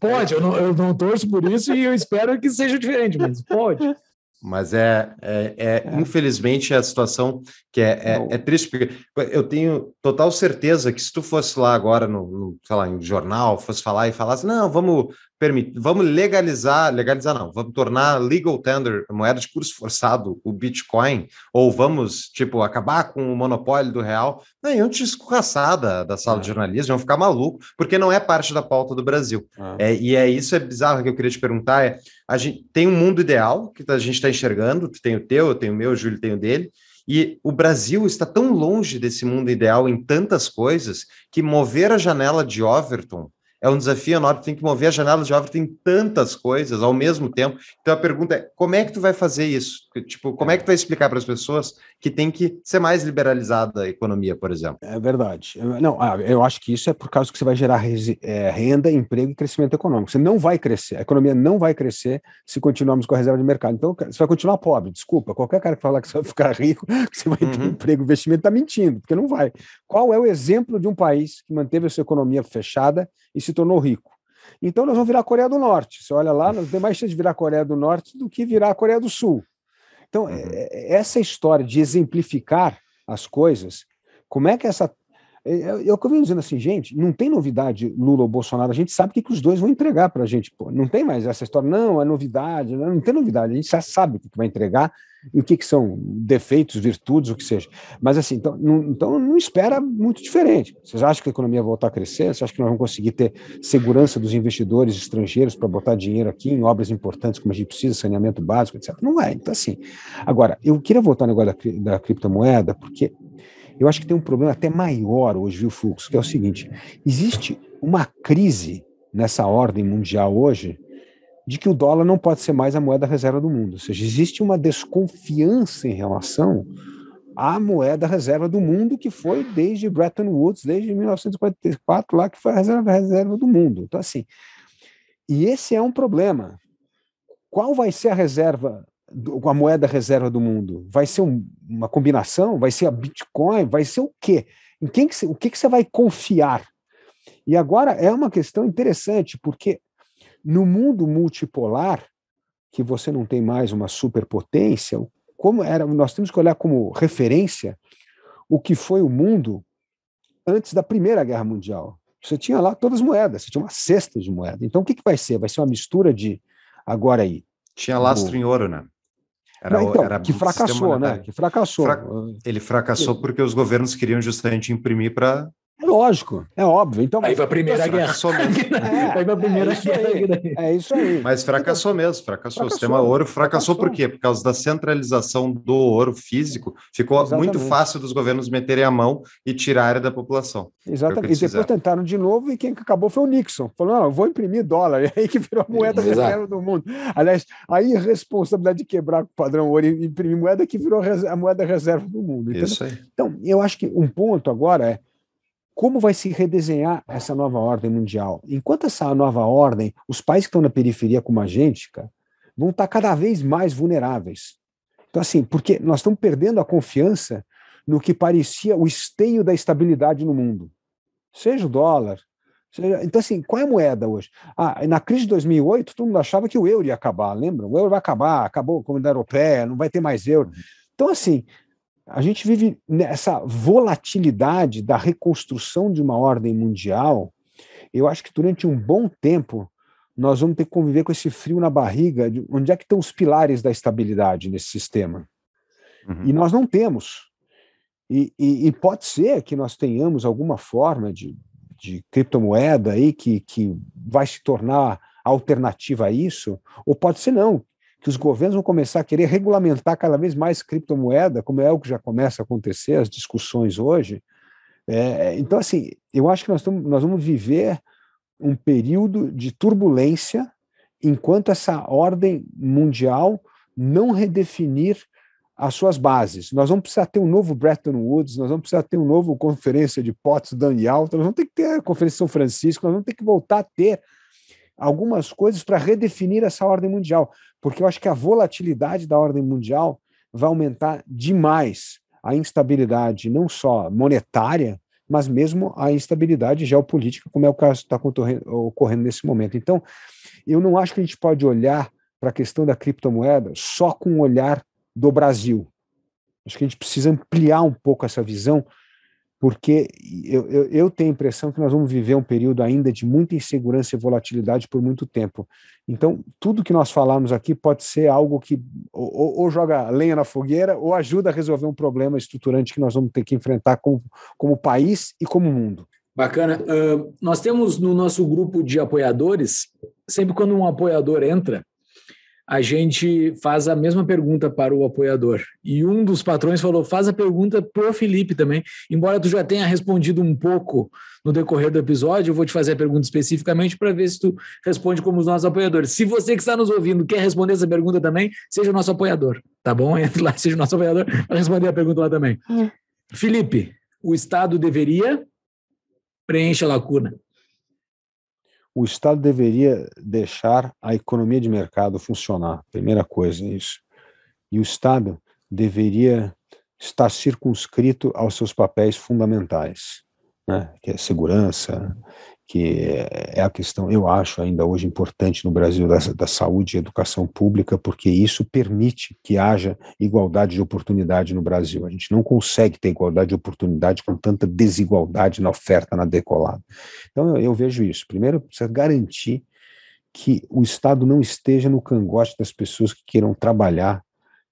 pode, eu não, eu não, torço por isso e eu espero que seja diferente, mas pode. Mas é, é, é, é. infelizmente, a situação que é, é, é, triste, porque eu tenho total certeza que se tu fosse lá agora no, no sei lá, em jornal, fosse falar e falasse, não, vamos permite, vamos legalizar, legalizar não, vamos tornar legal tender, moeda de curso forçado, o Bitcoin, ou vamos, tipo, acabar com o monopólio do real, não, iam te escorraçar da, da sala é. de jornalismo, iam ficar maluco, porque não é parte da pauta do Brasil. É. é e é isso é bizarro que eu queria te perguntar, é, a gente tem um mundo ideal que tá, a gente está enxergando, tu tem o teu, eu tenho o meu, o Júlio tem o dele, e o Brasil está tão longe desse mundo ideal em tantas coisas que mover a janela de Overton é um desafio enorme, tem que mover a janela de obra, tem tantas coisas ao mesmo tempo. Então a pergunta é, como é que tu vai fazer isso? Porque, tipo, como é. é que tu vai explicar para as pessoas que tem que ser mais liberalizada a economia, por exemplo? É verdade. Não, ah, eu acho que isso é por causa que você vai gerar é, renda, emprego e crescimento econômico. Você não vai crescer, a economia não vai crescer se continuarmos com a reserva de mercado. Então, você vai continuar pobre, desculpa. Qualquer cara que falar que você vai ficar rico, que você vai uhum. ter emprego, investimento, está mentindo, porque não vai. Qual é o exemplo de um país que manteve a sua economia fechada e se tornou rico? Então nós vamos virar a Coreia do Norte. Você olha lá, nós temos mais chance de virar a Coreia do Norte do que virar a Coreia do Sul. Então, uhum. É, é, essa história de exemplificar as coisas, como é que essa é, é, é, o que eu venho dizendo assim, gente, não tem novidade Lula ou Bolsonaro, a gente sabe o que, que os dois vão entregar para a gente. Pô. Não tem mais essa história, não, é novidade, né, não tem novidade, a gente já sabe o que, que vai entregar e o que, que são defeitos, virtudes, o que seja. Mas assim, então não, então não espera muito diferente. Vocês acham que a economia vai voltar a crescer? Vocês acham que nós vamos conseguir ter segurança dos investidores estrangeiros para botar dinheiro aqui em obras importantes como a gente precisa, saneamento básico, etc? Não vai. Então, assim. Agora, eu queria voltar ao negócio da, da criptomoeda, porque eu acho que tem um problema até maior hoje, viu, Fluxo, que é o seguinte: existe uma crise nessa ordem mundial hoje de que o dólar não pode ser mais a moeda reserva do mundo. Ou seja, existe uma desconfiança em relação à moeda reserva do mundo que foi desde Bretton Woods, desde 1944, lá que foi a reserva, a reserva do mundo. Então, assim, e esse é um problema. Qual vai ser a reserva a moeda reserva do mundo? Vai ser um, uma combinação? Vai ser a Bitcoin? Vai ser o quê? Em quem que, o que, que você vai confiar? E agora é uma questão interessante, porque no mundo multipolar, que você não tem mais uma superpotência, como era, nós temos que olhar como referência o que foi o mundo antes da Primeira Guerra Mundial. Você tinha lá todas as moedas, você tinha uma cesta de moedas Então, o que, que vai ser? Vai ser uma mistura de agora aí. Tinha lastro o... em ouro, né? Era, então, era que fracassou, né? Que fracassou. Fra... Ele fracassou porque os governos queriam justamente imprimir para é lógico, é óbvio. Então, aí vai a primeira fracassou então, guerra. É, aí vai a é, é primeira é isso guerra. Aí, é isso aí. Mas então, fracassou mesmo, fracassou. fracassou. O sistema ouro fracassou, fracassou, por quê? Por causa da centralização do ouro físico. Ficou Exatamente. muito fácil dos governos meterem a mão e tirarem da população. Exatamente. E depois fizeram. tentaram de novo e quem acabou foi o Nixon. Falou, não, eu vou imprimir dólar. E aí que virou a moeda reserva do mundo. Aliás, a irresponsabilidade de quebrar o padrão ouro e imprimir moeda que virou a moeda reserva do mundo. Entendeu? Isso aí. Então, eu acho que um ponto agora é como vai se redesenhar essa nova ordem mundial. Enquanto essa nova ordem, os países que estão na periferia como a gente, cara, vão estar tá cada vez mais vulneráveis. Então, assim, porque nós estamos perdendo a confiança no que parecia o esteio da estabilidade no mundo. Seja o dólar. Seja... Então, assim, qual é a moeda hoje? Ah, na crise de 2008, todo mundo achava que o euro ia acabar, lembra? O euro vai acabar, acabou a comunidade europeia, não vai ter mais euro. Então, assim, a gente vive nessa volatilidade da reconstrução de uma ordem mundial. Eu acho que durante um bom tempo nós vamos ter que conviver com esse frio na barriga. De onde é que estão os pilares da estabilidade nesse sistema? Uhum. E nós não temos. E, e, e, pode ser que nós tenhamos alguma forma de, de criptomoeda aí que, que vai se tornar alternativa a isso, ou pode ser não, que os governos vão começar a querer regulamentar cada vez mais criptomoeda, como é o que já começa a acontecer, as discussões hoje. É, é, então, assim, eu acho que nós, tamo, nós vamos viver um período de turbulência enquanto essa ordem mundial não redefinir as suas bases. Nós vamos precisar ter um novo Bretton Woods, nós vamos precisar ter um novo Conferência de Potsdam e Alta, nós vamos ter que ter a Conferência de São Francisco, nós vamos ter que voltar a ter algumas coisas para redefinir essa ordem mundial, porque eu acho que a volatilidade da ordem mundial vai aumentar demais a instabilidade, não só monetária, mas mesmo a instabilidade geopolítica, como é o caso que está ocorrendo nesse momento. Então, eu não acho que a gente pode olhar para a questão da criptomoeda só com o olhar do Brasil. Acho que a gente precisa ampliar um pouco essa visão porque eu, eu, eu, tenho a impressão que nós vamos viver um período ainda de muita insegurança e volatilidade por muito tempo. Então, tudo que nós falarmos aqui pode ser algo que ou, ou, joga lenha na fogueira ou ajuda a resolver um problema estruturante que nós vamos ter que enfrentar como, como país e como mundo. Bacana. Uh, nós temos no nosso grupo de apoiadores, sempre quando um apoiador entra, a gente faz a mesma pergunta para o apoiador. E um dos patrões falou: faz a pergunta para o Felipe também. Embora tu já tenha respondido um pouco no decorrer do episódio, eu vou te fazer a pergunta especificamente para ver se tu responde como os nossos apoiadores. Se você que está nos ouvindo quer responder essa pergunta também, seja o nosso apoiador, tá bom? Entre lá, seja o nosso apoiador para responder a pergunta lá também. É. Felipe, o Estado deveria preencher a lacuna o Estado deveria deixar a economia de mercado funcionar, primeira coisa, é isso. E o Estado deveria estar circunscrito aos seus papéis fundamentais, né, que é segurança, que é a questão, eu acho, ainda hoje importante no Brasil da, da saúde e educação pública, porque isso permite que haja igualdade de oportunidade no Brasil. A gente não consegue ter igualdade de oportunidade com tanta desigualdade na oferta, na decolada. Então, eu, eu vejo isso. Primeiro, precisa garantir que o Estado não esteja no cangote das pessoas que queiram trabalhar,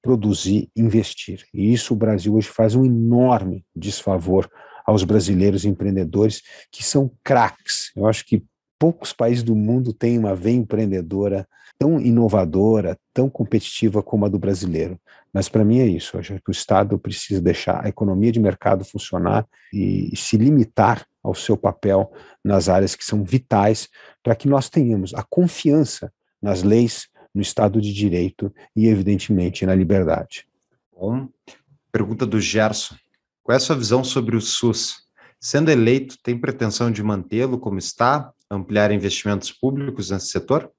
produzir, investir. E isso o Brasil hoje faz um enorme desfavor aos brasileiros empreendedores, que são craques. Eu acho que poucos países do mundo têm uma veia empreendedora tão inovadora, tão competitiva como a do brasileiro. Mas para mim é isso. Eu acho que o Estado precisa deixar a economia de mercado funcionar e se limitar ao seu papel nas áreas que são vitais para que nós tenhamos a confiança nas leis, no Estado de Direito e, evidentemente, na liberdade. Bom, pergunta do Gerson. Qual é a sua visão sobre o SUS? Sendo eleito, tem pretensão de mantê-lo como está, ampliar investimentos públicos nesse setor?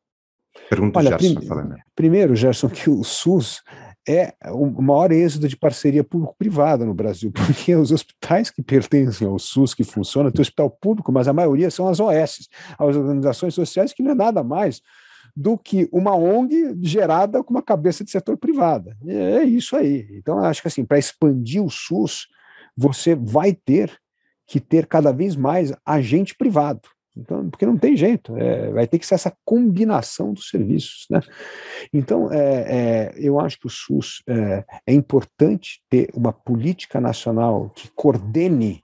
Pergunta Olha, Gerson. Prim né? primeiro, Gerson, que o SUS é o maior êxito de parceria público-privada no Brasil, porque os hospitais que pertencem ao SUS, que funcionam, tem hospital público, mas a maioria são as OS, as organizações sociais, que não é nada mais do que uma ONG gerada com uma cabeça de setor privada. É isso aí. Então, acho que assim, para expandir o SUS, você vai ter que ter cada vez mais agente privado. Então, porque não tem jeito, é, vai ter que ser essa combinação dos serviços. Né? Então, é, é, eu acho que o SUS é, é importante ter uma política nacional que coordene,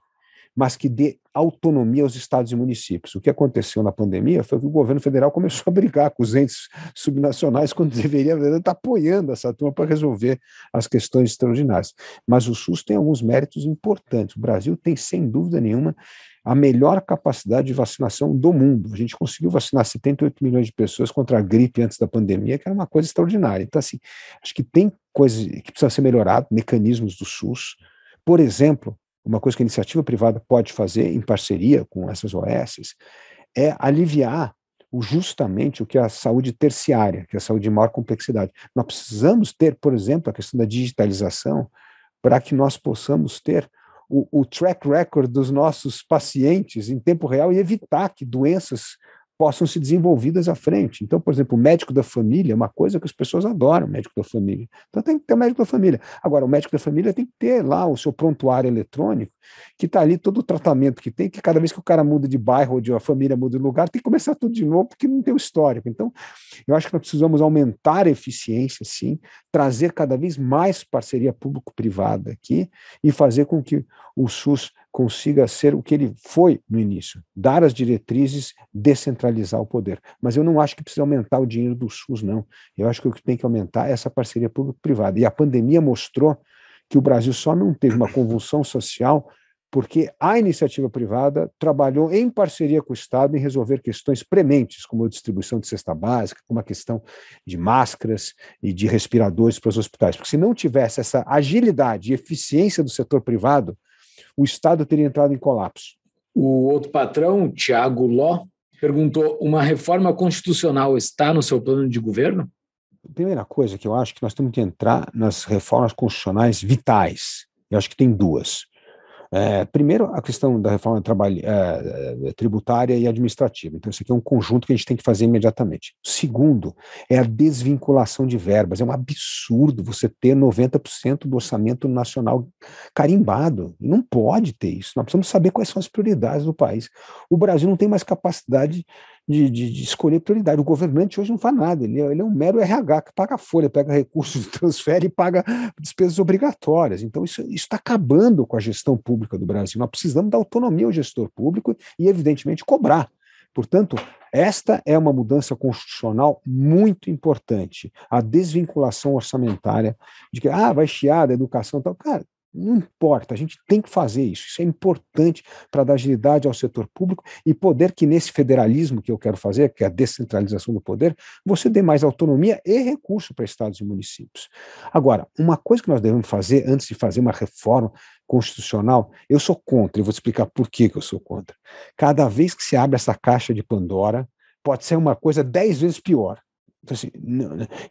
mas que dê autonomia aos estados e municípios. O que aconteceu na pandemia foi que o governo federal começou a brigar com os entes subnacionais quando deveria estar tá apoiando essa turma para resolver as questões extraordinárias. Mas o SUS tem alguns méritos importantes. O Brasil tem, sem dúvida nenhuma, a melhor capacidade de vacinação do mundo. A gente conseguiu vacinar 78 milhões de pessoas contra a gripe antes da pandemia, que era uma coisa extraordinária. Então, assim, acho que tem coisas que precisam ser melhoradas, mecanismos do SUS. Por exemplo, uma coisa que a iniciativa privada pode fazer em parceria com essas OSs, é aliviar justamente o que é a saúde terciária, que é a saúde de maior complexidade. Nós precisamos ter, por exemplo, a questão da digitalização para que nós possamos ter o, o, track record dos nossos pacientes em tempo real e evitar que doenças possam ser desenvolvidas à frente. Então, por exemplo, o médico da família é uma coisa que as pessoas adoram, o médico da família. Então tem que ter o médico da família. Agora, o médico da família tem que ter lá o seu prontuário eletrônico, que está ali todo o tratamento que tem, que cada vez que o cara muda de bairro ou de uma família muda de lugar, tem que começar tudo de novo, porque não tem o histórico. Então, eu acho que nós precisamos aumentar a eficiência, sim, trazer cada vez mais parceria público-privada aqui e fazer com que o SUS consiga ser o que ele foi no início, dar as diretrizes, descentralizar o poder. Mas eu não acho que precisa aumentar o dinheiro do SUS, não. Eu acho que o que tem que aumentar é essa parceria público-privada. E a pandemia mostrou que o Brasil só não teve uma convulsão social porque a iniciativa privada trabalhou em parceria com o Estado em resolver questões prementes, como a distribuição de cesta básica, como a questão de máscaras e de respiradores para os hospitais. Porque se não tivesse essa agilidade e eficiência do setor privado, o Estado teria entrado em colapso. O outro patrão, Tiago Ló, perguntou: uma reforma constitucional está no seu plano de governo? A primeira coisa que eu acho que nós temos que entrar nas reformas constitucionais vitais. Eu acho que tem duas. É, primeiro, a questão da reforma trabalho, é, é, tributária e administrativa. Então, isso aqui é um conjunto que a gente tem que fazer imediatamente. Segundo, é a desvinculação de verbas. É um absurdo você ter 90% do orçamento nacional carimbado. Não pode ter isso. Nós precisamos saber quais são as prioridades do país. O Brasil não tem mais capacidade de, de, de, escolher prioridade. O governante hoje não faz nada, ele, é, ele é um mero RH que paga folha, pega recursos, transfere e paga despesas obrigatórias. Então, isso está acabando com a gestão pública do Brasil. Nós precisamos dar autonomia ao gestor público e, evidentemente, cobrar. Portanto, esta é uma mudança constitucional muito importante, a desvinculação orçamentária de que ah, vai chiar da educação tal. Cara, não importa, a gente tem que fazer isso. Isso é importante para dar agilidade ao setor público e poder que nesse federalismo que eu quero fazer, que é a descentralização do poder, você dê mais autonomia e recurso para estados e municípios. Agora, uma coisa que nós devemos fazer antes de fazer uma reforma constitucional, eu sou contra, e vou te explicar por que eu sou contra. Cada vez que se abre essa caixa de Pandora, pode ser uma coisa dez vezes pior. Então, assim,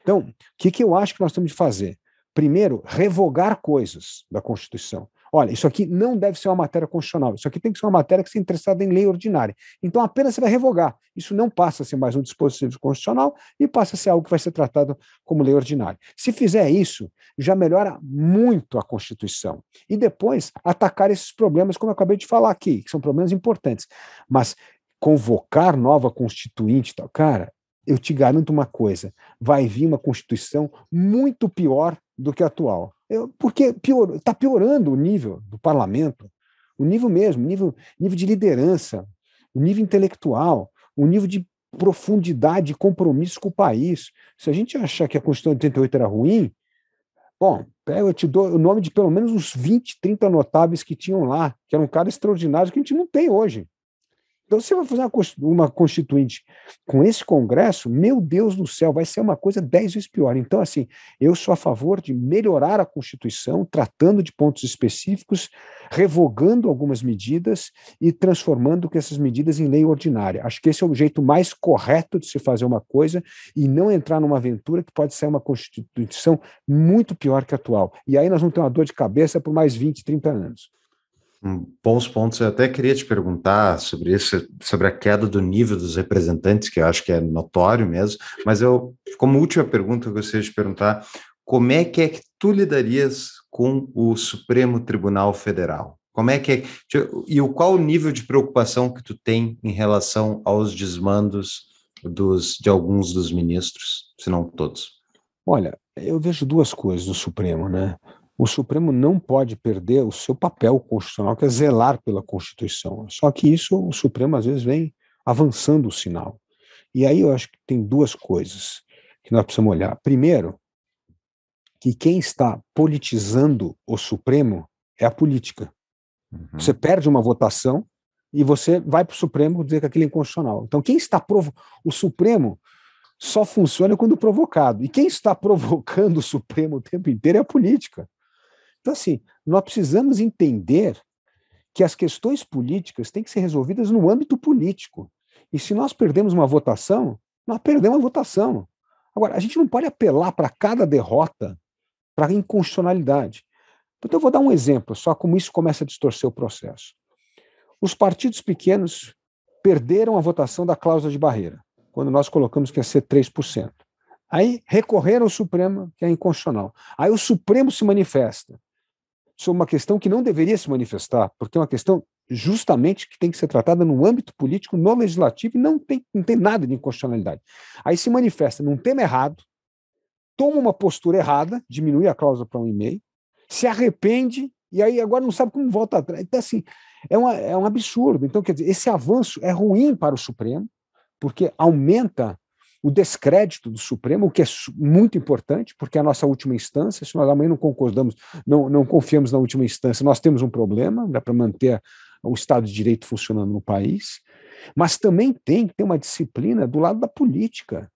então o que, que eu acho que nós temos de fazer? primeiro, revogar coisas da Constituição. Olha, isso aqui não deve ser uma matéria constitucional, isso aqui tem que ser uma matéria que seja interessada em lei ordinária. Então, apenas você vai revogar. Isso não passa a ser mais um dispositivo constitucional e passa a ser algo que vai ser tratado como lei ordinária. Se fizer isso, já melhora muito a Constituição. E depois, atacar esses problemas, como eu acabei de falar aqui, que são problemas importantes. Mas convocar nova constituinte, tal, cara, eu te garanto uma coisa: vai vir uma Constituição muito pior do que a atual. Eu, porque está pior, tá piorando o nível do parlamento, o nível mesmo, o nível, nível de liderança, o nível intelectual, o nível de profundidade e compromisso com o país. Se a gente achar que a Constituição de 88 era ruim, bom, eu te dou o nome de pelo menos uns 20, 30 notáveis que tinham lá, que eram caras extraordinários que a gente não tem hoje. Então, se você vai fazer uma, uma constituinte com esse Congresso, meu Deus do céu, vai ser uma coisa dez vezes pior. Então, assim, eu sou a favor de melhorar a Constituição, tratando de pontos específicos, revogando algumas medidas e transformando essas medidas em lei ordinária. Acho que esse é o jeito mais correto de se fazer uma coisa e não entrar numa aventura que pode ser uma Constituição muito pior que a atual. E aí nós vamos ter uma dor de cabeça por mais 20, 30 anos bons pontos. Eu até queria te perguntar sobre isso, sobre a queda do nível dos representantes, que eu acho que é notório mesmo, mas eu, como última pergunta, eu gostaria de perguntar como é que é que tu lidarias com o Supremo Tribunal Federal? Como é que é, e o qual o nível de preocupação que tu tem em relação aos desmandos dos, de alguns dos ministros, se não todos? Olha, eu vejo duas coisas no Supremo, né? o Supremo não pode perder o seu papel constitucional, que é zelar pela Constituição. Só que isso o Supremo às vezes vem avançando o sinal. E aí eu acho que tem duas coisas que nós precisamos olhar. Primeiro, que quem está politizando o Supremo é a política. Uhum. Você perde uma votação e você vai para o Supremo dizer que aquilo é inconstitucional. Então, quem está provocando. o Supremo só funciona quando provocado. E quem está provocando o Supremo o tempo inteiro é a política. Então, assim, nós precisamos entender que as questões políticas têm que ser resolvidas no âmbito político. E se nós perdemos uma votação, nós perdemos a votação. Agora, a gente não pode apelar para cada derrota para inconstitucionalidade. Então, eu vou dar um exemplo só como isso começa a distorcer o processo. Os partidos pequenos perderam a votação da cláusula de barreira, quando nós colocamos que ia ser 3%. Aí recorreram ao Supremo, que é inconstitucional. Aí o Supremo se manifesta sobre uma questão que não deveria se manifestar, porque é uma questão justamente que tem que ser tratada no âmbito político, no legislativo, e não tem, não tem nada de inconstitucionalidade. Aí se manifesta num tema errado, toma uma postura errada, diminui a cláusula para um e-mail, se arrepende e aí agora não sabe como volta atrás. Então, assim, é, uma, é um absurdo. Então, quer dizer, esse avanço é ruim para o Supremo, porque aumenta o descrédito do Supremo, o que é muito importante, porque é a nossa última instância, se nós amanhã não concordamos, não, não confiamos na última instância, nós temos um problema, dá para manter o Estado de Direito funcionando no país, mas também tem que ter uma disciplina do lado da política,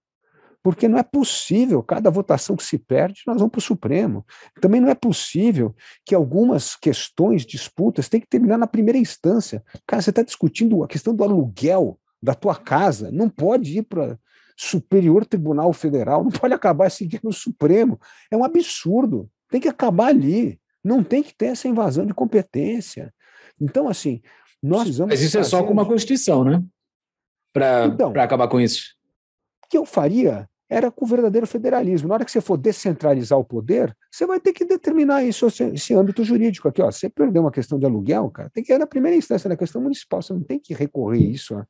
porque não é possível, cada votação que se perde, nós vamos para o Supremo. Também não é possível que algumas questões, disputas, tem que terminar na primeira instância. Cara, você está discutindo a questão do aluguel, da tua casa, não pode ir para Superior Tribunal Federal, não pode acabar seguindo o Supremo. É um absurdo. Tem que acabar ali. Não tem que ter essa invasão de competência. Então, assim, nós precisamos. Mas isso é só com uma Constituição, né? Para então, acabar com isso. O que eu faria era com o verdadeiro federalismo. Na hora que você for descentralizar o poder, você vai ter que determinar isso, esse âmbito jurídico aqui. Ó, você perdeu uma questão de aluguel, cara, tem que ir é na primeira instância, na questão municipal, você não tem que recorrer isso ó,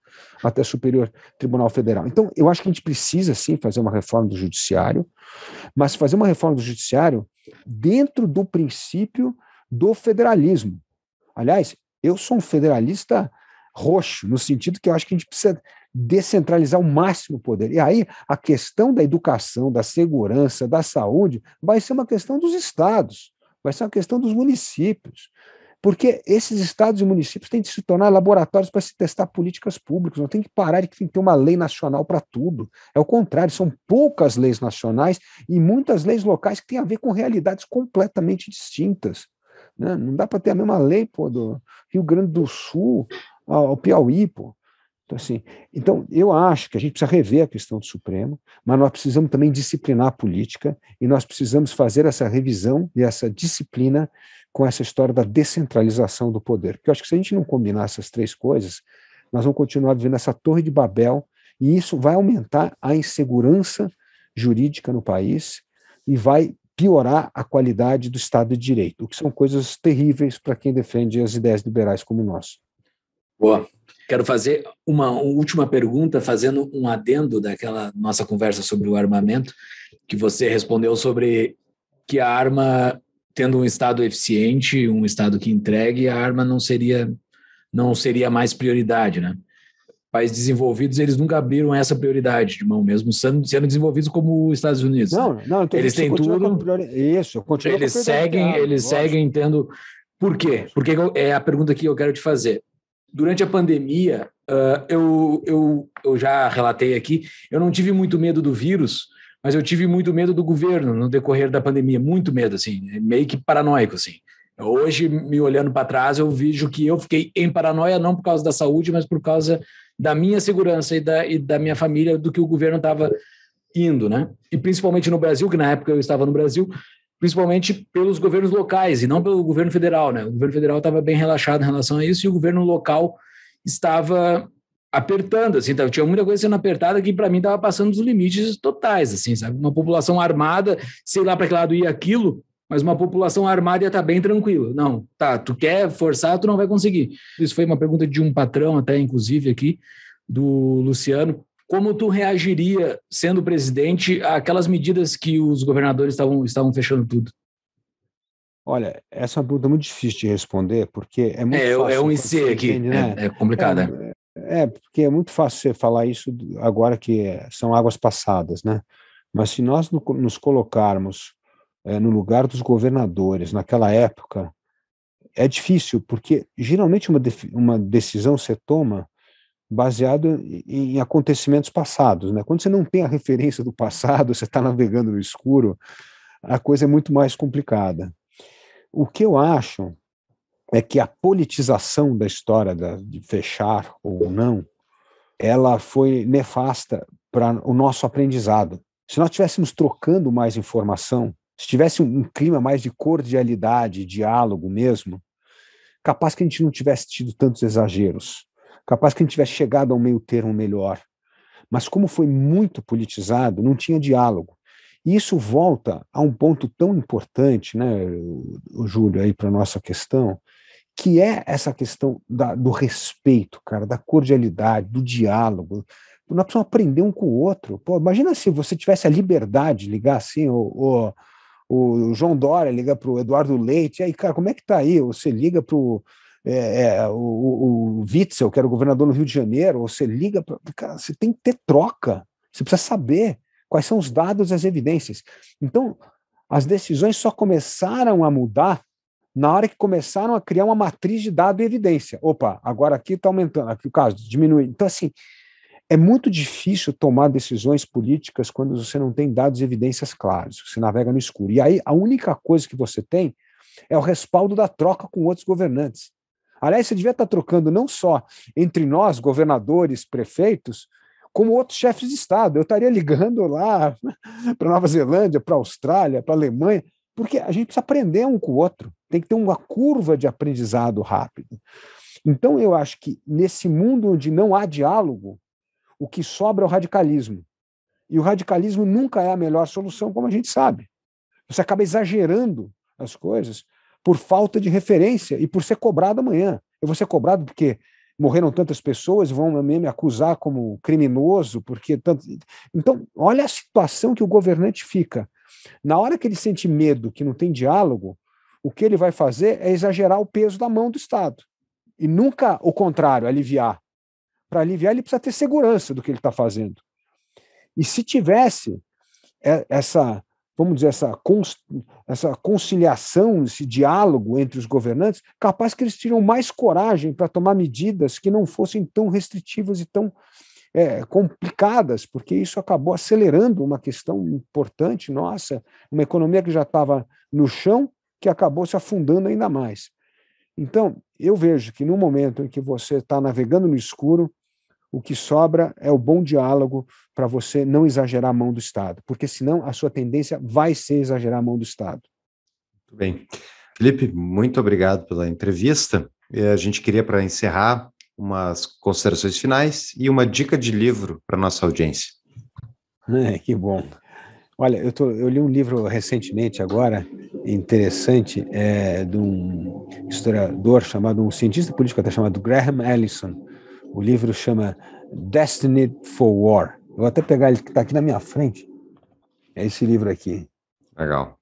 até Superior Tribunal Federal. Então, eu acho que a gente precisa, sim, fazer uma reforma do judiciário, mas fazer uma reforma do judiciário dentro do princípio do federalismo. Aliás, eu sou um federalista roxo, no sentido que eu acho que a gente precisa descentralizar o máximo o poder. E aí a questão da educação, da segurança, da saúde vai ser uma questão dos estados, vai ser uma questão dos municípios. Porque esses estados e municípios têm de se tornar laboratórios para se testar políticas públicas, não tem que parar de ter uma lei nacional para tudo. É o contrário, são poucas leis nacionais e muitas leis locais que têm a ver com realidades completamente distintas. Né? Não dá para ter a mesma lei pô, do Rio Grande do Sul ao Piauí, pô. Então, assim, então, eu acho que a gente precisa rever a questão do Supremo, mas nós precisamos também disciplinar a política e nós precisamos fazer essa revisão e essa disciplina com essa história da descentralização do poder. Porque eu acho que se a gente não combinar essas três coisas, nós vamos continuar vivendo essa torre de Babel e isso vai aumentar a insegurança jurídica no país e vai piorar a qualidade do Estado de Direito, o que são coisas terríveis para quem defende as ideias liberais como nós. Boa. Quero fazer uma última pergunta, fazendo um adendo daquela nossa conversa sobre o armamento, que você respondeu sobre que a arma, tendo um estado eficiente, um estado que entregue, a arma não seria não seria mais prioridade, né? Países desenvolvidos, eles nunca abriram essa prioridade de mão mesmo, sendo, sendo desenvolvidos como os Estados Unidos. Não, não, então eles têm tudo. Isso, continua Eles seguem, eles seguem tendo. Por quê? Porque é a pergunta que eu quero te fazer durante a pandemia, uh, eu, eu, eu já relatei aqui, eu não tive muito medo do vírus, mas eu tive muito medo do governo no decorrer da pandemia, muito medo, assim, meio que paranoico, assim. Hoje, me olhando para trás, eu vejo que eu fiquei em paranoia não por causa da saúde, mas por causa da minha segurança e da, e da minha família, do que o governo estava indo, né? E principalmente no Brasil, que na época eu estava no Brasil, principalmente pelos governos locais e não pelo governo federal. Né? O governo federal estava bem relaxado em relação a isso e o governo local estava apertando, assim, tava tinha muita coisa sendo apertada que para mim estava passando dos limites totais, assim, sabe? Uma população armada, sei lá para que lado ia aquilo, mas uma população armada ia estar tá bem tranquila. Não, tá, tu quer forçar, tu não vai conseguir. Isso foi uma pergunta de um patrão até, inclusive, aqui, do Luciano, como tu reagiria, sendo presidente, àquelas medidas que os governadores estavam, estavam fechando tudo? Olha, essa é pergunta é muito difícil de responder, porque é muito é, é fácil. É um IC aqui, entende, é, né? é, é, complicado. É, é, porque é muito fácil você falar isso agora que são águas passadas, né? Mas se nós nos colocarmos no lugar dos governadores naquela época, é difícil, porque geralmente uma, uma decisão você toma baseado em acontecimentos passados. Né? Quando você não tem a referência do passado, você está navegando no escuro, a coisa é muito mais complicada. O que eu acho é que a politização da história da, de fechar ou não, ela foi nefasta para o nosso aprendizado. Se nós estivéssemos trocando mais informação, se tivesse um, um clima mais de cordialidade, diálogo mesmo, capaz que a gente não tivesse tido tantos exageros Capaz que a gente tivesse chegado ao meio termo melhor. Mas como foi muito politizado, não tinha diálogo. E isso volta a um ponto tão importante, né, Júlio, aí para nossa questão, que é essa questão da, do respeito, cara, da cordialidade, do diálogo. Nós precisamos aprender um com o outro. Pô, imagina se você tivesse a liberdade de ligar assim, o, o, o João Dória liga para o Eduardo Leite, aí, cara, como é que tá aí? Você liga para o é, é, o, o Witzel, que era o governador do Rio de Janeiro, você liga para. você tem que ter troca. Você precisa saber quais são os dados e as evidências. Então, as decisões só começaram a mudar na hora que começaram a criar uma matriz de dado e evidência. Opa, agora aqui está aumentando, aqui o caso diminui. Então, assim, é muito difícil tomar decisões políticas quando você não tem dados e evidências claros, você navega no escuro. E aí a única coisa que você tem é o respaldo da troca com outros governantes. Aliás, você devia estar trocando não só entre nós, governadores, prefeitos, como outros chefes de Estado. Eu estaria ligando lá para Nova Zelândia, para Austrália, para Alemanha, porque a gente precisa aprender um com o outro. Tem que ter uma curva de aprendizado rápido. Então, eu acho que nesse mundo onde não há diálogo, o que sobra é o radicalismo. E o radicalismo nunca é a melhor solução, como a gente sabe. Você acaba exagerando as coisas por falta de referência e por ser cobrado amanhã. Eu vou ser cobrado porque morreram tantas pessoas, vão me acusar como criminoso, porque tanto. Então, olha a situação que o governante fica. Na hora que ele sente medo, que não tem diálogo, o que ele vai fazer é exagerar o peso da mão do Estado. E nunca o contrário, aliviar. Para aliviar, ele precisa ter segurança do que ele está fazendo. E se tivesse é, essa vamos dizer, essa, essa conciliação, esse diálogo entre os governantes, capaz que eles tinham mais coragem para tomar medidas que não fossem tão restritivas e tão é, complicadas, porque isso acabou acelerando uma questão importante nossa, uma economia que já estava no chão, que acabou se afundando ainda mais. Então, eu vejo que no momento em que você está navegando no escuro, o que sobra é o bom diálogo para você não exagerar a mão do Estado, porque senão a sua tendência vai ser exagerar a mão do Estado. Muito bem. Felipe, muito obrigado pela entrevista. Eh, a gente queria, para encerrar, umas considerações finais e uma dica de livro para nossa audiência. É, que bom. Olha, eu, tô, eu, li um livro recentemente agora, interessante, é, de um historiador chamado, um cientista político até chamado Graham Allison, o livro chama Destiny for War. Eu vou até pegar ele que está aqui na minha frente. É esse livro aqui. Legal.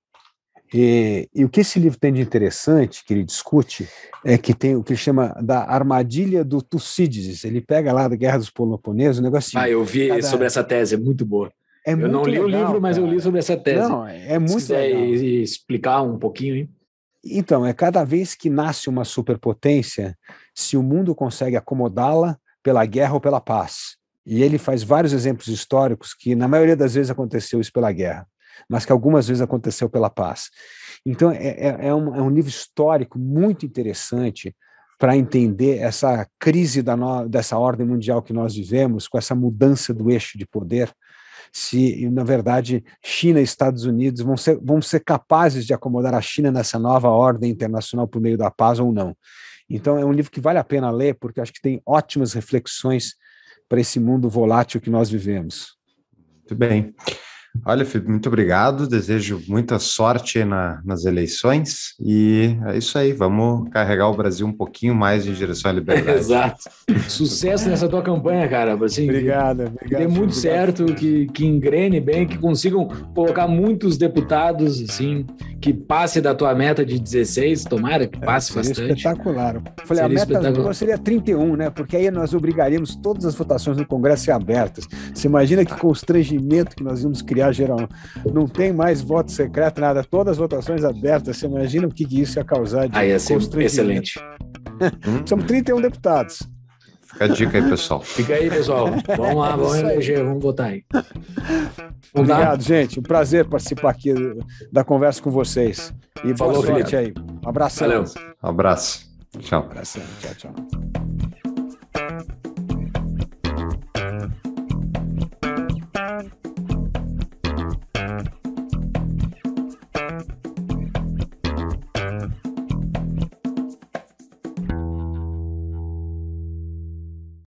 E, e, o que esse livro tem de interessante, que ele discute, é que tem o que ele chama da armadilha do Tucídides. Ele pega lá da Guerra dos Peloponesos, um negocinho. Ah, eu vi cada... sobre essa tese, é muito boa. É eu muito não li legal, o livro, mas eu li sobre essa tese. Não, é muito Se quiser legal. explicar um pouquinho, hein? Então, é cada vez que nasce uma superpotência, se o mundo consegue acomodá-la pela guerra ou pela paz. E ele faz vários exemplos históricos que, na maioria das vezes, aconteceu isso pela guerra, mas que algumas vezes aconteceu pela paz. Então, é, é, é um, é um livro histórico muito interessante para entender essa crise da no, dessa ordem mundial que nós vivemos, com essa mudança do eixo de poder, se, na verdade, China e Estados Unidos vão ser, vão ser capazes de acomodar a China nessa nova ordem internacional por meio da paz ou não. Então, é um livro que vale a pena ler, porque acho que tem ótimas reflexões para esse mundo volátil que nós vivemos. Muito bem. Olha, Felipe, muito obrigado. Desejo muita sorte na, nas eleições. E é isso aí. Vamos carregar o Brasil um pouquinho mais em direção à liberdade. Exato. Sucesso nessa tua campanha, cara. Assim, obrigado, obrigado. Que dê muito obrigado. certo, que, que engrene bem, que consigam colocar muitos deputados, assim, que passe da tua meta de 16, tomara que é, passe é, seria bastante. Espetacular. falei, seria a meta espetacular. seria 31, né? Porque aí nós obrigaríamos todas as votações no Congresso a ser abertas. Você imagina que tá. constrangimento que nós íamos criar geral Não tem mais voto secreto, nada. Todas as votações abertas. Você imagina o que, isso ia causar de ah, ia Excelente. São 31 deputados. Fica a dica aí, pessoal. Fica aí, pessoal. Vamos lá, vamos eleger, vamos votar aí. Vamos Obrigado, dar? gente. Um prazer participar aqui da conversa com vocês. E Falou, boa sorte aí. Um Valeu. Um abraço. Tchau. Um Tchau, tchau.